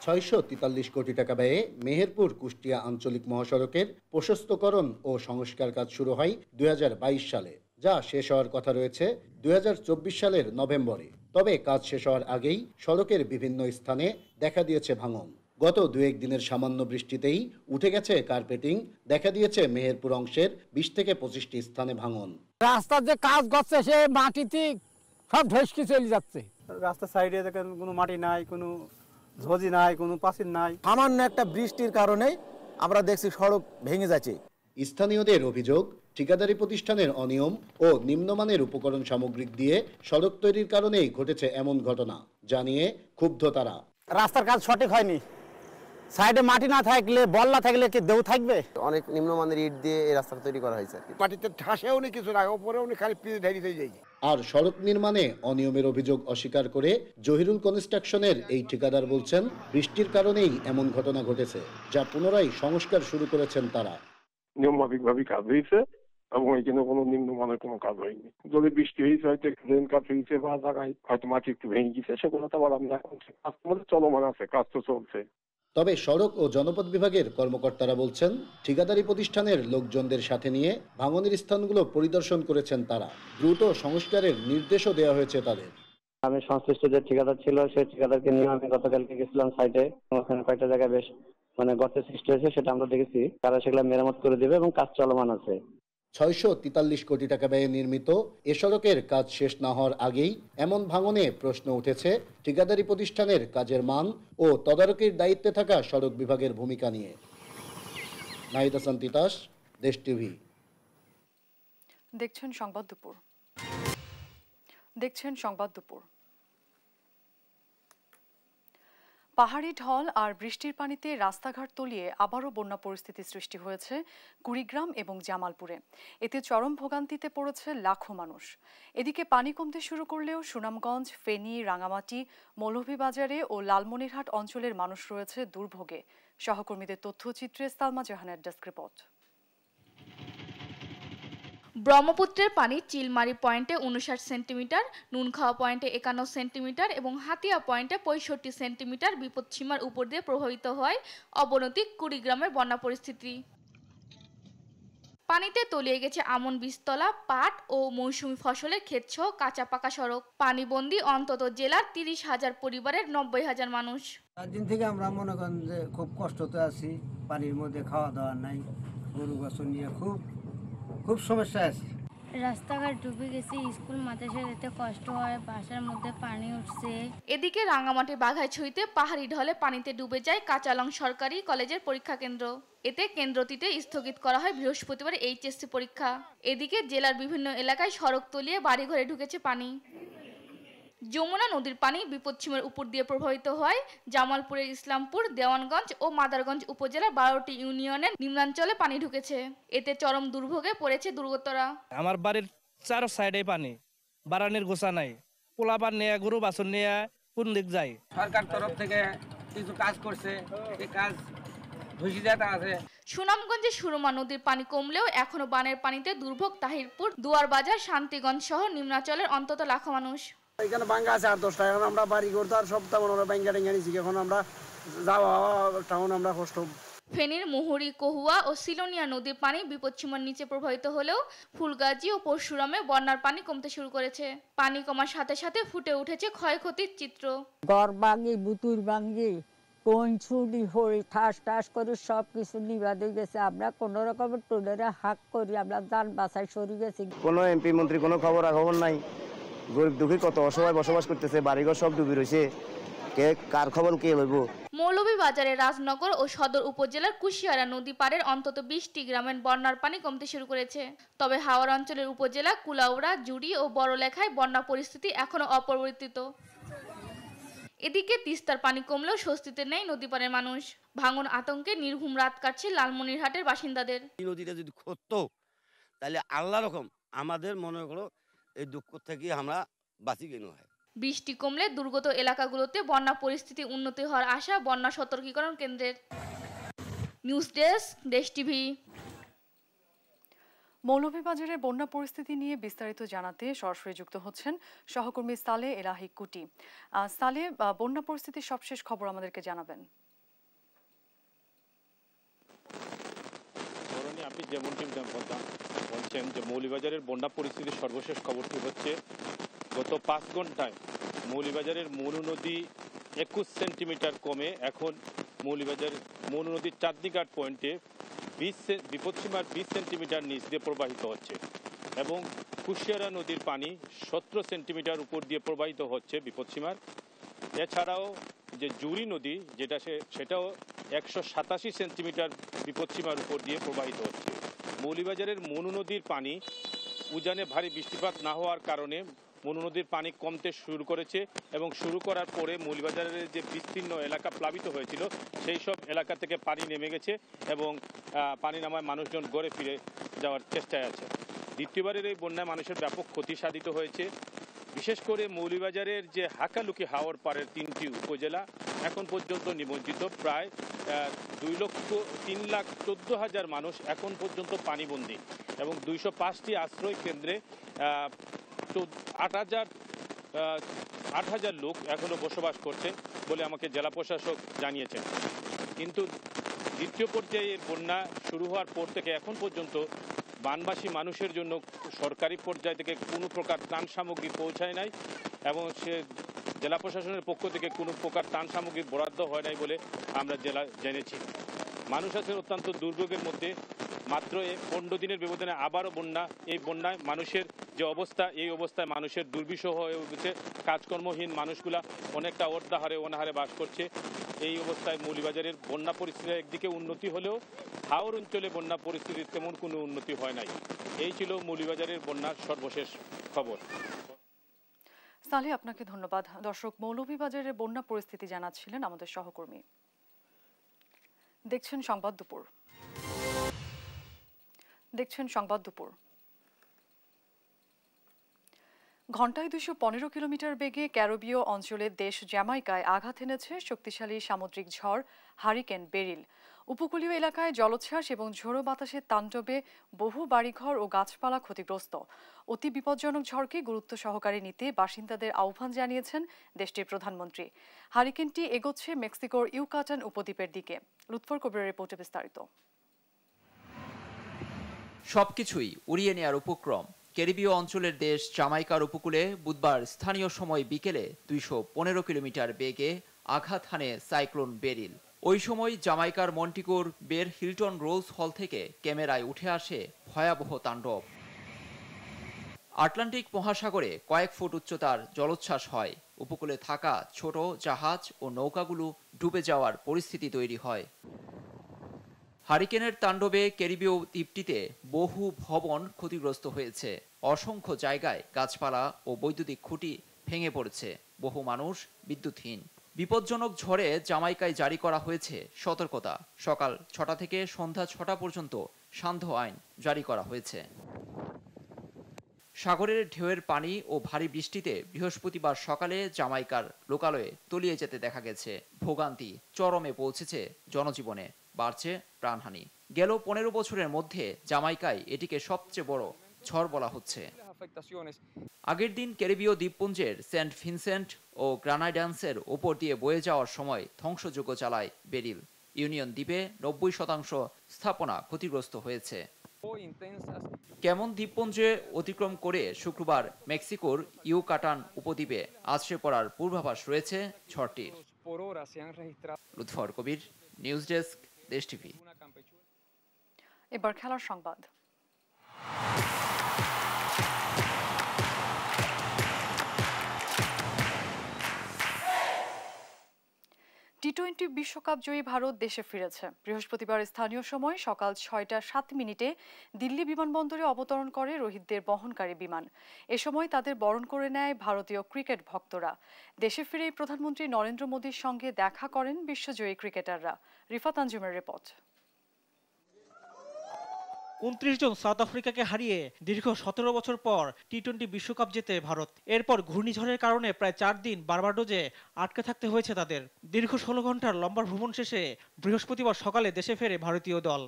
ছয়শো তেতাল্লিশ কোটি টাকা ব্যয়ে মেহেরপুর কুষ্টিয়া আঞ্চলিক মহাসড়কের প্রশস্তকরণ ও সংস্কার কাজ শুরু হয় দুই সালে যা শেষ হওয়ার কথা রয়েছে দুই সালের নভেম্বরে তবে কাজ শেষ হওয়ার আগেই সড়কের বিভিন্ন স্থানে দেখা দিয়েছে ভাঙন গত দু দিনের সামান্য বৃষ্টিতেই উঠে গেছে কার্পেটিং দেখা দিয়েছে মেহেরপুর অংশের বিশ থেকে পঁচিশটি স্থানে ভাঙন রাস্তার যে কাজ করছে সে মাটিতে সব ঢেসকি চলে যাচ্ছে রাস্তার সাইডে দেখেন কোনো মাটি নাই কোনো ঝোজি নাই কোনো পাচির নাই সামান্য একটা বৃষ্টির কারণে আমরা দেখছি সড়ক ভেঙে যাচ্ছে স্থানীয়দের অভিযোগ ঠিকাদারি প্রতিষ্ঠানের অনিয়ম ও নিম্নমানের উপকরণ সামগ্রিক দিয়ে সড়ক তৈরির কারণেই ঘটেছে এমন ঘটনা জানিয়ে ক্ষুব্ধ তারা রাস্তার কাজ সঠিক হয়নি সাইডে মাটি না থাকলে বল না থাকলে কি দেউ থাকবে অনেক নিম্নমানের ইট দিয়ে এই রাস্তা তৈরি করা হয়েছে মাটিতে ঠাসেও উনি কিছু না উপরে উনি খালি পিঁড়ে ঢালিতে যায় আর সড়ক নির্মাণে অনিয়মের অভিযোগ অস্বীকার করে জহিরুল কনস্ট্রাকশনের এই ঠিকাদার বলছেন বৃষ্টির কারণেই এমন ঘটনা ঘটেছে যা পুনরায় সংস্কার শুরু করেছেন তারা নিয়মমাফিকভাবে কাজ হয়েছে এবং এখানে কোনো নিম্নমানের কোনো কাজ হয়নি যদি বৃষ্টি হয়েছে হয়তো একটু রেন কাপ হয়েছে বা জায়গায় হয়তো মাটি একটু ভেঙে গেছে সেগুলো তো আবার আমরা কাজ চলমান আছে কাজ তো চলছে তবে সড়ক ও জনপথ বিভাগের কর্মকর্তারা বলছেন ঠিকাদারি প্রতিষ্ঠানের লোকজনদের সাথে নিয়ে ভাঙনের স্থানগুলো পরিদর্শন করেছেন তারা দ্রুত সংস্কারের নির্দেশও দেওয়া হয়েছে তাদের আমি সংশ্লিষ্ট যে ঠিকাদার ছিল সেই ঠিকাদারকে নিয়ে আমি গতকালকে গেছিলাম সাইটে ওখানে কয়েকটা জায়গায় বেশ মানে গর্তের সৃষ্টি হয়েছে সেটা আমরা দেখেছি তারা সেগুলো মেরামত করে দেবে এবং কাজ চলমান আছে ছয়শো তেতাল্লিশ কোটি টাকা ব্যয়ে নির্মিত এ সড়কের কাজ শেষ না হওয়ার আগেই এমন ভাঙনে প্রশ্ন উঠেছে ঠিকাদারি প্রতিষ্ঠানের কাজের মান ও তদারকির দায়িত্বে থাকা সড়ক বিভাগের ভূমিকা নিয়ে নাহিদ হাসান তিতাস দেশ টিভি দেখছেন সংবাদ দুপুর দেখছেন সংবাদ দুপুর পাহাড়ি ঢল আর বৃষ্টির পানিতে রাস্তাঘাট তলিয়ে আবারও বন্যা পরিস্থিতি সৃষ্টি হয়েছে কুড়িগ্রাম এবং জামালপুরে এতে চরম ভোগান্তিতে পড়েছে লাখো মানুষ এদিকে পানি কমতে শুরু করলেও সুনামগঞ্জ ফেনী রাঙামাটি মৌলভীবাজারে ও লালমনিরহাট অঞ্চলের মানুষ রয়েছে দুর্ভোগে সহকর্মীদের তথ্যচিত্রে সালমা জাহানের ডেস্ক রিপোর্ট ব্রহ্মপুত্রের পানি চিলমারি পয়েন্টে উনষাট সেন্টিমিটার নুনখাওয়া পয়েন্টে একান্ন সেন্টিমিটার এবং হাতিয়া পয়েন্টে পঁয়ষট্টি সেন্টিমিটার বিপদসীমার উপর দিয়ে প্রভাবিত হয় অবনতি কুড়িগ্রামের বন্যা পরিস্থিতি পানিতে তলিয়ে গেছে আমন বিস্তলা পাট ও মৌসুমি ফসলের ক্ষেত সহ কাঁচা পাকা সড়ক পানিবন্দি অন্তত জেলার তিরিশ হাজার পরিবারের নব্বই হাজার মানুষ দিন থেকে আমরা মনে করেন যে খুব কষ্টতে আছি পানির মধ্যে খাওয়া দাওয়া নাই গরু গাছ নিয়ে খুব খুব সমস্যা আছে রাস্তাঘাট ডুবে গেছে স্কুল মাদ্রাসা যেতে কষ্ট হয় বাসার মধ্যে পানি উঠছে এদিকে রাঙামাটি বাঘায় ছুঁইতে পাহাড়ি ঢলে পানিতে ডুবে যায় কাঁচালং সরকারি কলেজের পরীক্ষা কেন্দ্র এতে কেন্দ্রটিতে স্থগিত করা হয় বৃহস্পতিবার এইচএসসি পরীক্ষা এদিকে জেলার বিভিন্ন এলাকায় সড়ক তলিয়ে বাড়িঘরে ঢুকেছে পানি যমুনা নদীর পানি বিপদসীমার উপর দিয়ে প্রবাহিত হয় জামালপুরের ইসলামপুর দেওয়ানগঞ্জ ও মাদারগঞ্জ উপজেলার বারোটি ইউনিয়নের নিম্নাঞ্চলে পানি ঢুকেছে এতে চরম দুর্ভোগে পড়েছে দুর্গতরা আমার বাড়ির চার সাইডে পানি বারানির গোসা নাই পোলাপান নেয়া গরু বাসন নেয়া কোন দিক যায় সরকার তরফ থেকে কিছু কাজ করছে এই কাজ সুনামগঞ্জে সুরমা নদীর পানি কমলেও এখনো বানের পানিতে দুর্ভোগ তাহিরপুর দুয়ারবাজার শান্তিগঞ্জ সহ নিম্নাচলের অন্তত লাখো মানুষ এখানে ভাঙ্গা আছে আর দশটা এখন আমরা বাড়ি করতে আর সব তেমন আমরা ব্যাঙ্গা ট্যাঙ্গা নিয়েছি এখন আমরা যাওয়া টাউন আমরা কষ্ট ফেনীর মুহুরি কহুয়া ও সিলোনিয়া নদীর পানি বিপদসীমার নিচে প্রবাহিত হলেও ফুলগাজী ও পরশুরামে বন্যার পানি কমতে শুরু করেছে পানি কমার সাথে সাথে ফুটে উঠেছে ক্ষয়ক্ষতির চিত্র গড় ভাঙ্গি বুতুর ভাঙ্গি কোন ছুটি ঠাস ঠাস করে সব কিছু নিবাদে গেছে আমরা কোন রকমের টোলেরে হাক করি আমরা যান বাসায় সরে গেছি কোনো এমপি মন্ত্রী কোনো খবর খবর নাই গরিব দুঃখী কত অসময় বসবাস করতেছে বাড়িঘর সব ডুবি রয়েছে কে কার খবর কে লইব মৌলভীবাজারের রাজনগর ও সদর উপজেলার কুশিয়ারা নদী পাড়ের অন্তত বিশটি গ্রামের বন্যার পানি কমতে শুরু করেছে তবে অঞ্চলের উপজেলা কুলাউড়া জুড়ি ও বড়লেখায় বন্যা পরিস্থিতি এখনও অপরিবর্তিত এদিকে তিস্তার পানি কমলেও স্বস্তিতে নেই নদী পাড়ের মানুষ ভাঙন আতঙ্কে নির্ঘুম রাত কাটছে লালমনিরহাটের বাসিন্দাদের নদীটা যদি ক্ষত তাহলে আল্লাহ রকম আমাদের মনে করো এই দুঃখ থেকে আমরা বাঁচি গেল বৃষ্টি কমলে দুর্গত এলাকাগুলোতে বন্যা পরিস্থিতি উন্নতি হওয়ার আশা বন্যা সতর্কীকরণ কেন্দ্রের নিউজ ডেস্ক দেশ টিভি মৌলভীবাজারের বন্যা পরিস্থিতি নিয়ে বিস্তারিত জানাতে সরাসরি যুক্ত হচ্ছেন সহকর্মী সালে এলাহি কুটি সালে বন্যা পরিস্থিতির সবশেষ খবর আমাদেরকে জানাবেন আপনি যেমনটি জানিয়েছেন যে মৌলিবাজারের বন্যা পরিস্থিতির সর্বশেষ খবরটি হচ্ছে গত পাঁচ ঘন্টায় মৌলিবাজারের মনু নদী একুশ সেন্টিমিটার কমে এখন মৌলিবাজার মনু নদীর চাঁদনিঘাট পয়েন্টে বিশ বিপদসীমার বিশ সেন্টিমিটার নিচ দিয়ে প্রবাহিত হচ্ছে এবং কুশিয়ারা নদীর পানি সতেরো সেন্টিমিটার উপর দিয়ে প্রবাহিত হচ্ছে বিপদসীমার এছাড়াও যে জুরি নদী যেটা সে সেটাও একশো সাতাশি সেন্টিমিটার বিপদসীমার উপর দিয়ে প্রবাহিত হচ্ছে মৌলিবাজারের মনু নদীর পানি উজানে ভারী বৃষ্টিপাত না হওয়ার কারণে মনু নদীর পানি কমতে শুরু করেছে এবং শুরু করার পরে মৌলিবাজারের যে বিস্তীর্ণ এলাকা প্লাবিত হয়েছিল সেই সব এলাকা থেকে পানি নেমে গেছে এবং পানি নামায় মানুষজন গড়ে ফিরে যাওয়ার চেষ্টায় আছে দ্বিতীয়বারের এই বন্যায় মানুষের ব্যাপক ক্ষতি সাধিত হয়েছে বিশেষ করে মৌলিবাজারের যে হাকালুকি হাওয়ার পাড়ের তিনটি উপজেলা এখন পর্যন্ত নিমজ্জিত প্রায় দুই লক্ষ তিন লাখ চোদ্দ হাজার মানুষ এখন পর্যন্ত পানিবন্দী এবং দুইশো পাঁচটি আশ্রয় কেন্দ্রে আট হাজার আট হাজার লোক এখনও বসবাস করছে বলে আমাকে জেলা প্রশাসক জানিয়েছেন কিন্তু দ্বিতীয় পর্যায়ে বন্যা শুরু হওয়ার পর থেকে এখন পর্যন্ত বানবাসী মানুষের জন্য সরকারি পর্যায় থেকে কোনো প্রকার ত্রাণ সামগ্রী পৌঁছায় নাই এবং সে জেলা প্রশাসনের পক্ষ থেকে কোনো প্রকার ত্রাণ সামগ্রী বরাদ্দ হয় নাই বলে আমরা জেলা জেনেছি মানুষ আছে অত্যন্ত দুর্ভোগের মধ্যে মাত্র পনেরো দিনের ব্যবধানে আবারও বন্যা এই বন্যায় মানুষের যে অবস্থা এই অবস্থায় মানুষের দুর্বিষহ হয়ে উঠেছে কাজকর্মহীন মানুষগুলা অনেকটা অর্ধাহারে অনাহারে বাস করছে এই অবস্থায় মৌলিবাজারের বন্যা পরিস্থিতির একদিকে উন্নতি হলেও হাওর অঞ্চলে বন্যা পরিস্থিতির তেমন কোনো উন্নতি হয় নাই এই ছিল মৌলিবাজারের বন্যার সর্বশেষ খবর সালে আপনাকে ধন্যবাদ দর্শক মৌলভীবাজারের বন্যা পরিস্থিতি জানাচ্ছিলেন আমাদের সহকর্মী দেখছেন সংবাদ দুপুর দেখছেন সংবাদ দুপুর ঘন্টায় দুশো পনেরো কিলোমিটার বেগে ক্যারবীয় অঞ্চলের দেশ জ্যামাইকায় আঘাত এনেছে শক্তিশালী সামুদ্রিক ঝড় হারিকেন বেরিল উপকূলীয় এলাকায় জলোচ্ছ্বাস এবং ঝোড়ো বাতাসের তাণ্ডবে বহু বাড়িঘর ও গাছপালা ক্ষতিগ্রস্ত অতি বিপজ্জনক ঝড়কে গুরুত্ব সহকারে নিতে বাসিন্দাদের আহ্বান জানিয়েছেন দেশটির প্রধানমন্ত্রী হারিকেনটি এগোচ্ছে মেক্সিকোর ইউকাটান উপদ্বীপের দিকে লুৎফর কবির রিপোর্টে বিস্তারিত সবকিছুই উড়িয়ে নেয়ার উপক্রম ক্যারিবীয় অঞ্চলের দেশ জামাইকার উপকূলে বুধবার স্থানীয় সময় বিকেলে দুইশো কিলোমিটার বেগে আঘাত হানে সাইক্লোন বেরিল ওই সময় জামাইকার মন্টিকোর বের হিলটন রোজ হল থেকে ক্যামেরায় উঠে আসে ভয়াবহ তাণ্ডব আটলান্টিক মহাসাগরে কয়েক ফুট উচ্চতার জলোচ্ছ্বাস হয় উপকূলে থাকা ছোট জাহাজ ও নৌকাগুলো ডুবে যাওয়ার পরিস্থিতি তৈরি হয় হারিকেনের তাণ্ডবে ক্যারিবীয় দ্বীপটিতে বহু ভবন ক্ষতিগ্রস্ত হয়েছে অসংখ্য জায়গায় গাছপালা ও বৈদ্যুতিক খুঁটি ভেঙে পড়েছে বহু মানুষ বিদ্যুৎহীন বিপজ্জনক ঝড়ে জামাইকায় জারি করা হয়েছে সতর্কতা সকাল ছটা থেকে সন্ধ্যা ছটা পর্যন্ত সান্ধ্য আইন জারি করা হয়েছে সাগরের ঢেউয়ের পানি ও ভারী বৃষ্টিতে বৃহস্পতিবার সকালে জামাইকার লোকালয়ে তলিয়ে যেতে দেখা গেছে ভোগান্তি চরমে পৌঁছেছে জনজীবনে বাড়ছে প্রাণহানি গেল পনেরো বছরের মধ্যে জামাইকায় এটিকে সবচেয়ে বড় ঝড় বলা হচ্ছে আগের দিন ক্যারিবীয় দ্বীপপুঞ্জের সেন্ট ভিনসেন্ট ও গ্রানাইডান্সের ওপর দিয়ে বয়ে যাওয়ার সময় ধ্বংসযোগ্য চালায় বেরিল ইউনিয়ন দ্বীপে নব্বই শতাংশ স্থাপনা ক্ষতিগ্রস্ত হয়েছে কেমন দ্বীপপুঞ্জে অতিক্রম করে শুক্রবার মেক্সিকোর ইউকাটান উপদ্বীপে আশ্রে পড়ার পূর্বাভাস রয়েছে ঝড়টির Lutfor Kabir news desk Desh TV এবার খেলার সংবাদ টি টোয়েন্টি বিশ্বকাপ জয়ী ভারত দেশে ফিরেছে বৃহস্পতিবার স্থানীয় সময় সকাল ছয়টা সাত মিনিটে দিল্লি বিমানবন্দরে অবতরণ করে রোহিতদের বহনকারী বিমান এ সময় তাদের বরণ করে নেয় ভারতীয় ক্রিকেট ভক্তরা দেশে ফিরেই প্রধানমন্ত্রী নরেন্দ্র মোদীর সঙ্গে দেখা করেন বিশ্বজয়ী ক্রিকেটাররা রিফাত আঞ্জুমের রিপোর্ট উনত্রিশ জন সাউথ আফ্রিকাকে হারিয়ে দীর্ঘ সতেরো বছর পর টি টোয়েন্টি বিশ্বকাপ জেতে ভারত এরপর ঘূর্ণিঝড়ের কারণে প্রায় চার দিন বারবারডোজে আটকে থাকতে হয়েছে তাদের দীর্ঘ ষোলো ঘন্টার লম্বা ভ্রমণ শেষে বৃহস্পতিবার সকালে দেশে ফেরে ভারতীয় দল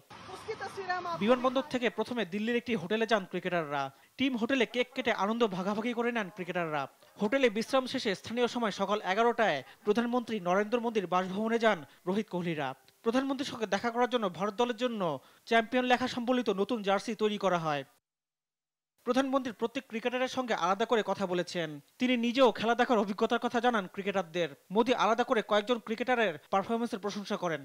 বিমানবন্দর থেকে প্রথমে দিল্লির একটি হোটেলে যান ক্রিকেটাররা টিম হোটেলে কেক কেটে আনন্দ ভাগাভাগি করে নেন ক্রিকেটাররা হোটেলে বিশ্রাম শেষে স্থানীয় সময় সকাল এগারোটায় প্রধানমন্ত্রী নরেন্দ্র মোদীর বাসভবনে যান রোহিত কোহলিরা প্রধানমন্ত্রীর সঙ্গে দেখা করার জন্য ভারত দলের জন্য চ্যাম্পিয়ন লেখা সম্বলিত নতুন জার্সি তৈরি করা হয় প্রধানমন্ত্রী প্রত্যেক ক্রিকেটারের সঙ্গে আলাদা করে কথা বলেছেন তিনি নিজেও খেলা দেখার অভিজ্ঞতার কথা জানান ক্রিকেটারদের মোদি আলাদা করে কয়েকজন ক্রিকেটারের পারফরমেন্সের প্রশংসা করেন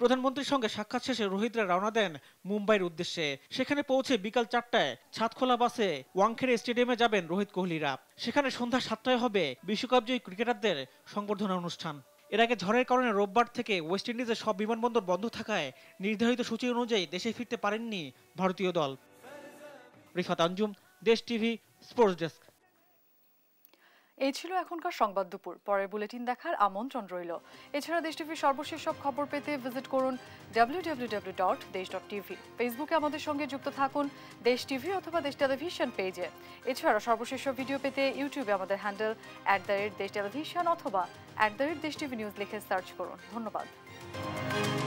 প্রধানমন্ত্রীর সঙ্গে সাক্ষাৎ শেষে রোহিতরা রওনা দেন মুম্বাইয়ের উদ্দেশ্যে সেখানে পৌঁছে বিকাল চারটায় ছাতখোলা বাসে ওয়াংখেড়ে স্টেডিয়ামে যাবেন রোহিত কোহলিরা সেখানে সন্ধ্যা সাতটায় হবে বিশ্বকাপজয়ী ক্রিকেটারদের সংবর্ধনা অনুষ্ঠান এর আগে ঝড়ের কারণে রোববার থেকে ওয়েস্ট ইন্ডিজের সব বিমানবন্দর বন্ধ থাকায় নির্ধারিত সূচি অনুযায়ী দেশে ফিরতে পারেননি ভারতীয় দল রিফাত আঞ্জুম দেশ টিভি স্পোর্টস ডেস্ক এই ছিল এখনকার সংবাদ দুপুর পরের বুলেটিন দেখার আমন্ত্রণ রইল এছাড়া দেশ টিভির সর্বশেষ সব খবর পেতে ভিজিট করুন www.desh.tv ফেসবুকে আমাদের সঙ্গে যুক্ত থাকুন দেশ টিভি অথবা দেশ টেলিভিশন পেজে এছাড়া সর্বশেষ ভিডিও পেতে ইউটিউবে আমাদের handle at the rate Desh television অথবা at the rate Desh TV news লিখে সার্চ করুন ধন্যবাদ